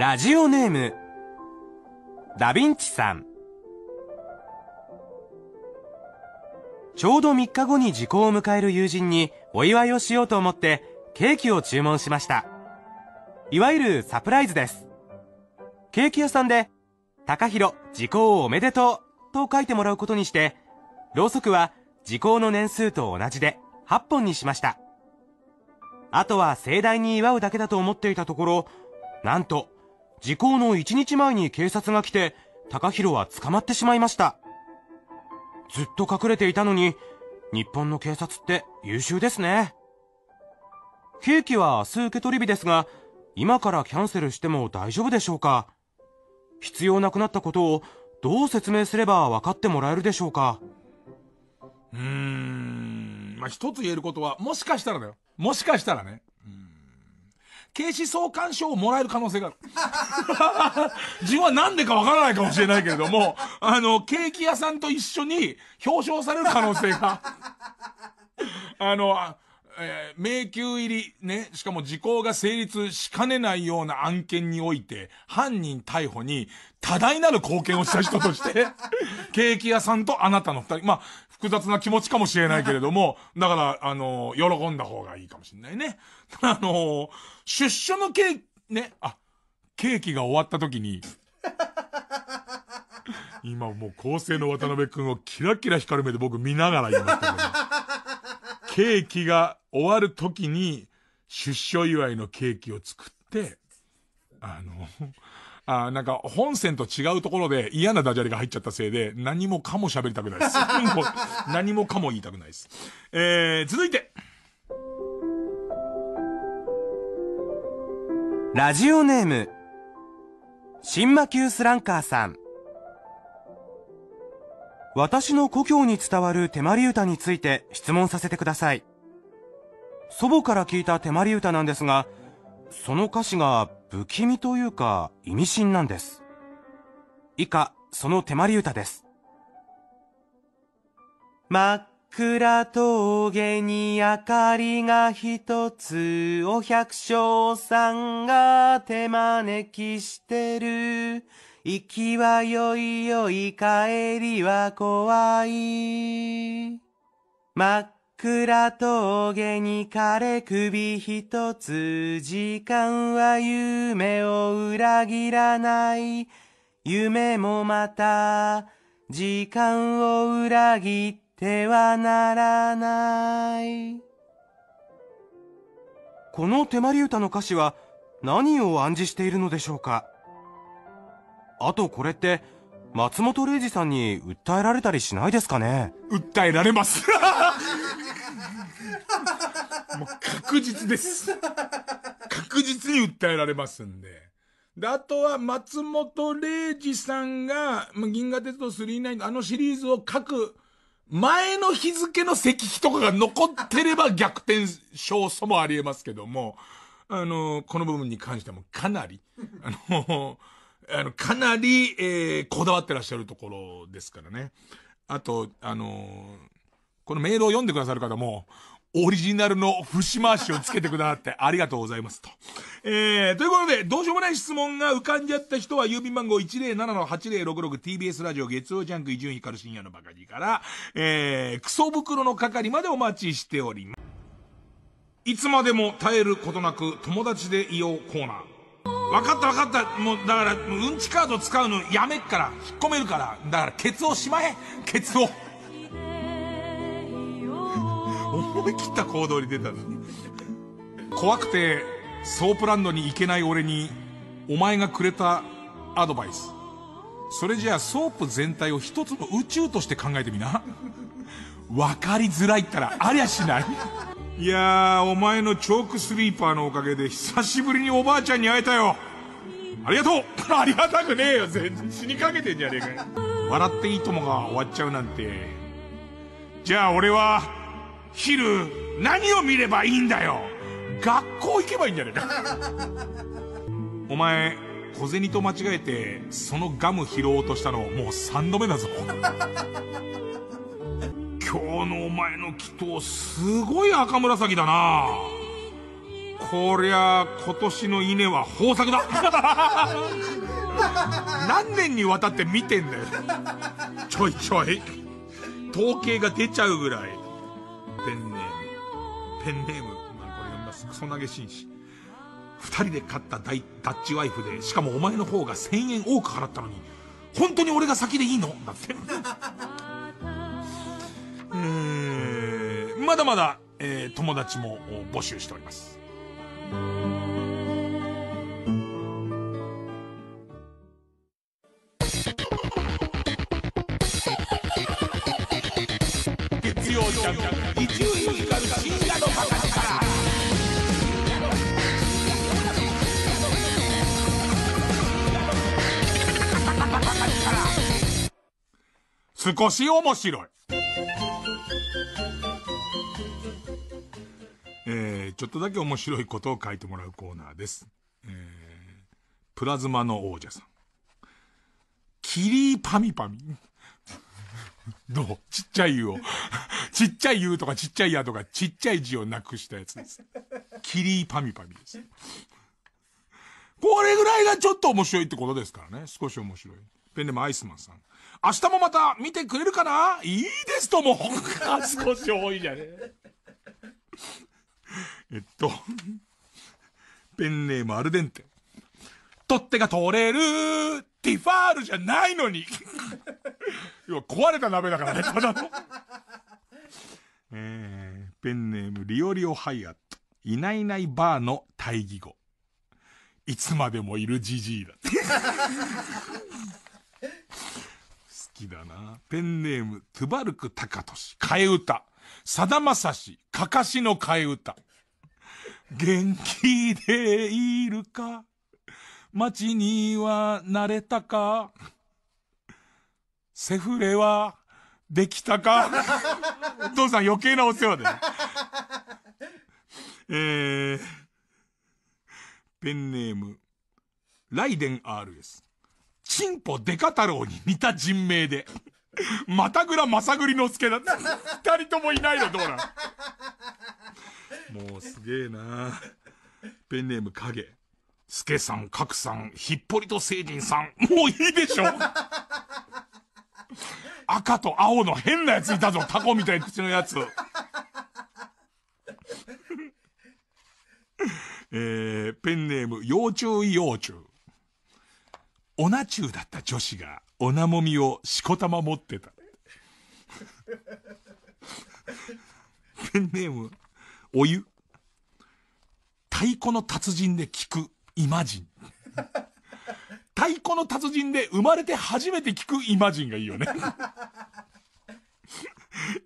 ラジオネーム、ダヴィンチさん。ちょうど3日後に時効を迎える友人にお祝いをしようと思ってケーキを注文しました。いわゆるサプライズです。ケーキ屋さんで、高弘時効おめでとうと書いてもらうことにして、ろうそくは時効の年数と同じで8本にしました。あとは盛大に祝うだけだと思っていたところ、なんと時効の1日前に警察が来て、高弘は捕まってしまいました。ずっと隠れていたのに、日本の警察って優秀ですね。刑期は明日受け取り日ですが、今からキャンセルしても大丈夫でしょうか必要なくなったことをどう説明すれば分かってもらえるでしょうかうーん、まあ、一つ言えることは、もしかしたらだよ。もしかしたらね、警視総監賞をもらえる可能性がある。自分は何でかわからないかもしれないけれども、あの、ケーキ屋さんと一緒に表彰される可能性が。あの、えー、迷宮入り、ね、しかも時効が成立しかねないような案件において、犯人逮捕に多大なる貢献をした人として、ケーキ屋さんとあなたの二人、まあ、複雑な気持ちかもしれないけれども、だから、あの、喜んだ方がいいかもしれないね。あのー、出所のケーキ、ね、あ、ケーキが終わった時に、今もう高生の渡辺くんをキラキラ光る目で僕見ながら言いましたけど、ケーキが終わる時に、出所祝いのケーキを作って、あの、あなんか本線と違うところで嫌なダジャレが入っちゃったせいで、何もかも喋りたくないです。何もかも言いたくないです。えー、続いて、ラジオネーム、新魔球スランカーさん。私の故郷に伝わる手まり歌について質問させてください。祖母から聞いた手まり歌なんですが、その歌詞が不気味というか意味深なんです。以下、その手まり歌です。真桜峠に明かりが一つお百姓さんが手招きしてる。行きはよいよい帰りは怖い。真っ暗峠に枯れ首一つ時間は夢を裏切らない。夢もまた時間を裏切っててはならないこの手まり歌の歌詞は何を暗示しているのでしょうかあとこれって松本零士さんに訴えられたりしないですかね訴えられます もう確実です。確実に訴えられますんで。で、あとは松本零士さんが、銀河鉄道999あのシリーズを書く前の日付の石碑とかが残ってれば逆転勝訴もあり得ますけども、あの、この部分に関してもかなり、あの、あのかなり、えー、こだわってらっしゃるところですからね。あと、あのこのメールを読んでくださる方も、オリジナルの節回しをつけてくださってありがとうございますと。えー、ということで、どうしようもない質問が浮かんじゃった人は、郵便番号 107-8066TBS ラジオ月曜ジャンク伊集院カル深夜のバカジから、えー、クソ袋の係までお待ちしております。いつまでも耐えることなく友達でいようコーナー。わかったわかった。もう、だから、うんちカード使うのやめっから、引っ込めるから、だから、ケツをしまえケツを。思い切った行動に出たの怖くてソープランドに行けない俺にお前がくれたアドバイスそれじゃあソープ全体を一つの宇宙として考えてみな分かりづらいったらありゃしないいやーお前のチョークスリーパーのおかげで久しぶりにおばあちゃんに会えたよありがとうありがたくねえよ全然死にかけてんじゃねえかよ笑っていいともが終わっちゃうなんてじゃあ俺は昼、何を見ればいいんだよ学校行けばいいんじゃねえかお前、小銭と間違えて、そのガム拾おうとしたの、もう3度目だぞ。今日のお前の祈祷、すごい赤紫だなこりゃ、今年の稲は豊作だ何年にわたって見てんだよ。ちょいちょい。統計が出ちゃうぐらい。ペンネーム、まあ、これ読みます。クソ投げ紳士。二人で買ったダダッチワイフで、しかもお前の方が1000円多く払ったのに、本当に俺が先でいいのだって。えー、まだまだ、えー、友達も募集しております。少し面白い。えー、ちょっとだけ面白いことを書いてもらうコーナーです。えー、プラズマの王者さん。キリーパミパミ。どうちっちゃい湯を。ちっちゃい湯とかちっちゃいやとかちっちゃい字をなくしたやつです。キリーパミパミです。これぐらいがちょっと面白いってことですからね。少し面白い。ペンネームアイスマンさん。明日もまた見てくれるかないいですとも。少し多いじゃね。えっと、ペンネームアルデンテ。取っ手が取れるティファールじゃないのに 要は壊れた鍋だからね、ただの。えー、ペンネームリオリオハイアット。いないいないバーの対義語。いつまでもいるじじいだって。きだな。ペンネーム、トゥバルク・タカトシ。替え歌。さだまさし、かかしの替え歌。元気でいるか街には慣れたかセフレはできたかお父さん余計なお世話で。えー、ペンネーム、ライデン RS。チンポデカ太郎に似た人名で。またぐらまさぐりのすけだって。二人ともいないのどうなんもうすげえなペンネーム影。すけさん、かくさん、ひっぽりとせいんさん。もういいでしょ赤と青の変なやついたぞ。タコみたい口のやつ。えー、ペンネーム、要注意要注。オナチューだった女子が、オナもみをしこたま持ってた。ペンネーム、お湯。太鼓の達人で聞く、イマジン。太鼓の達人で生まれて初めて聞くイマジンがいいよね。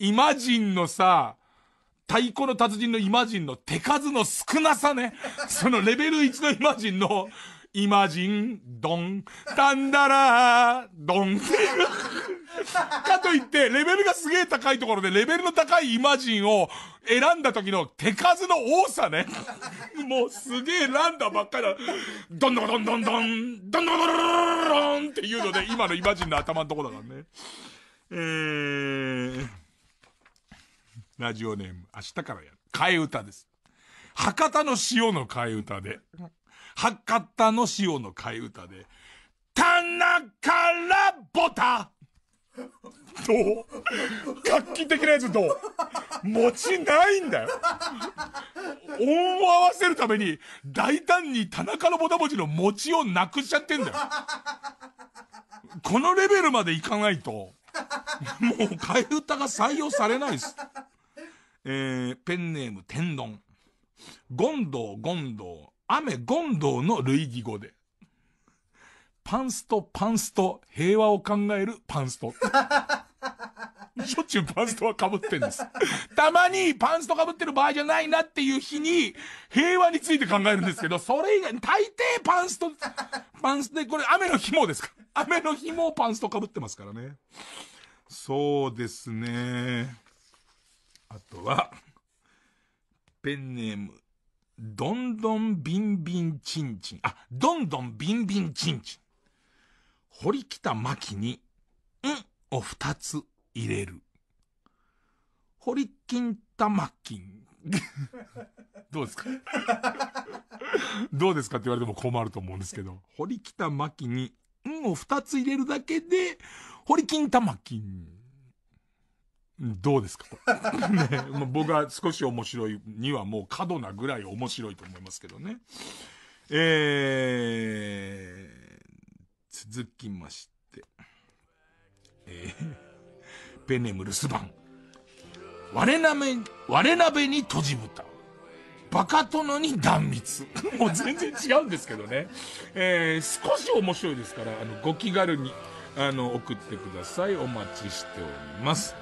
イマジンのさ、太鼓の達人のイマジンの手数の少なさね。そのレベル1のイマジンのイマジン、ドン、タンダラー、ドン。かといって、レベルがすげえ高いところで、レベルの高いイマジンを選んだ時の手数の多さね。もうすげえランダばっかりだ。どんどんどんどんどん、どんどんドんどンっていうので、今のイマジンの頭のとこだからね。えー、ラジオネーム、明日からやる。替え歌です。博多の塩の替え歌で。博多の塩の替え歌で、田中らぼたどう画期的なやつどう持ちないんだよ。音を合わせるために、大胆に田中のぼたもちの餅をなくしちゃってんだよ。このレベルまでいかないと、もう替え歌が採用されないです。えー、ペンネーム天丼。ゴンドウゴンド雨権藤の類義語で。パンスト、パンスト、平和を考えるパンスト。しょっちゅうパンストは被ってんです。たまにパンスト被ってる場合じゃないなっていう日に、平和について考えるんですけど、それ以外、大抵パンスト、パンストで、これ雨の日もですか雨の日もパンスト被ってますからね。そうですね。あとは、ペンネーム、どんどんビンビンチンチン。あ、どんどんビンビンチンチン。堀北真希に、んを二つ入れる。堀金玉金。どうですか どうですかって言われても困ると思うんですけど。堀北真希に、んを二つ入れるだけで、堀金玉金。どうですか ね、ま僕は少し面白いにはもう過度なぐらい面白いと思いますけどね。えー、続きまして、えー、ペネム留守番。我鍋、我鍋にとじ豚。バカ殿に断蜜。もう全然違うんですけどね。えー、少し面白いですから、あの、ご気軽に、あの、送ってください。お待ちしております。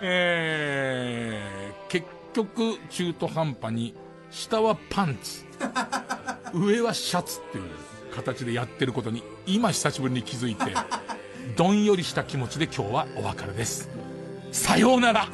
えー、結局中途半端に下はパンツ 上はシャツっていう形でやってることに今久しぶりに気づいてどんよりした気持ちで今日はお別れですさようなら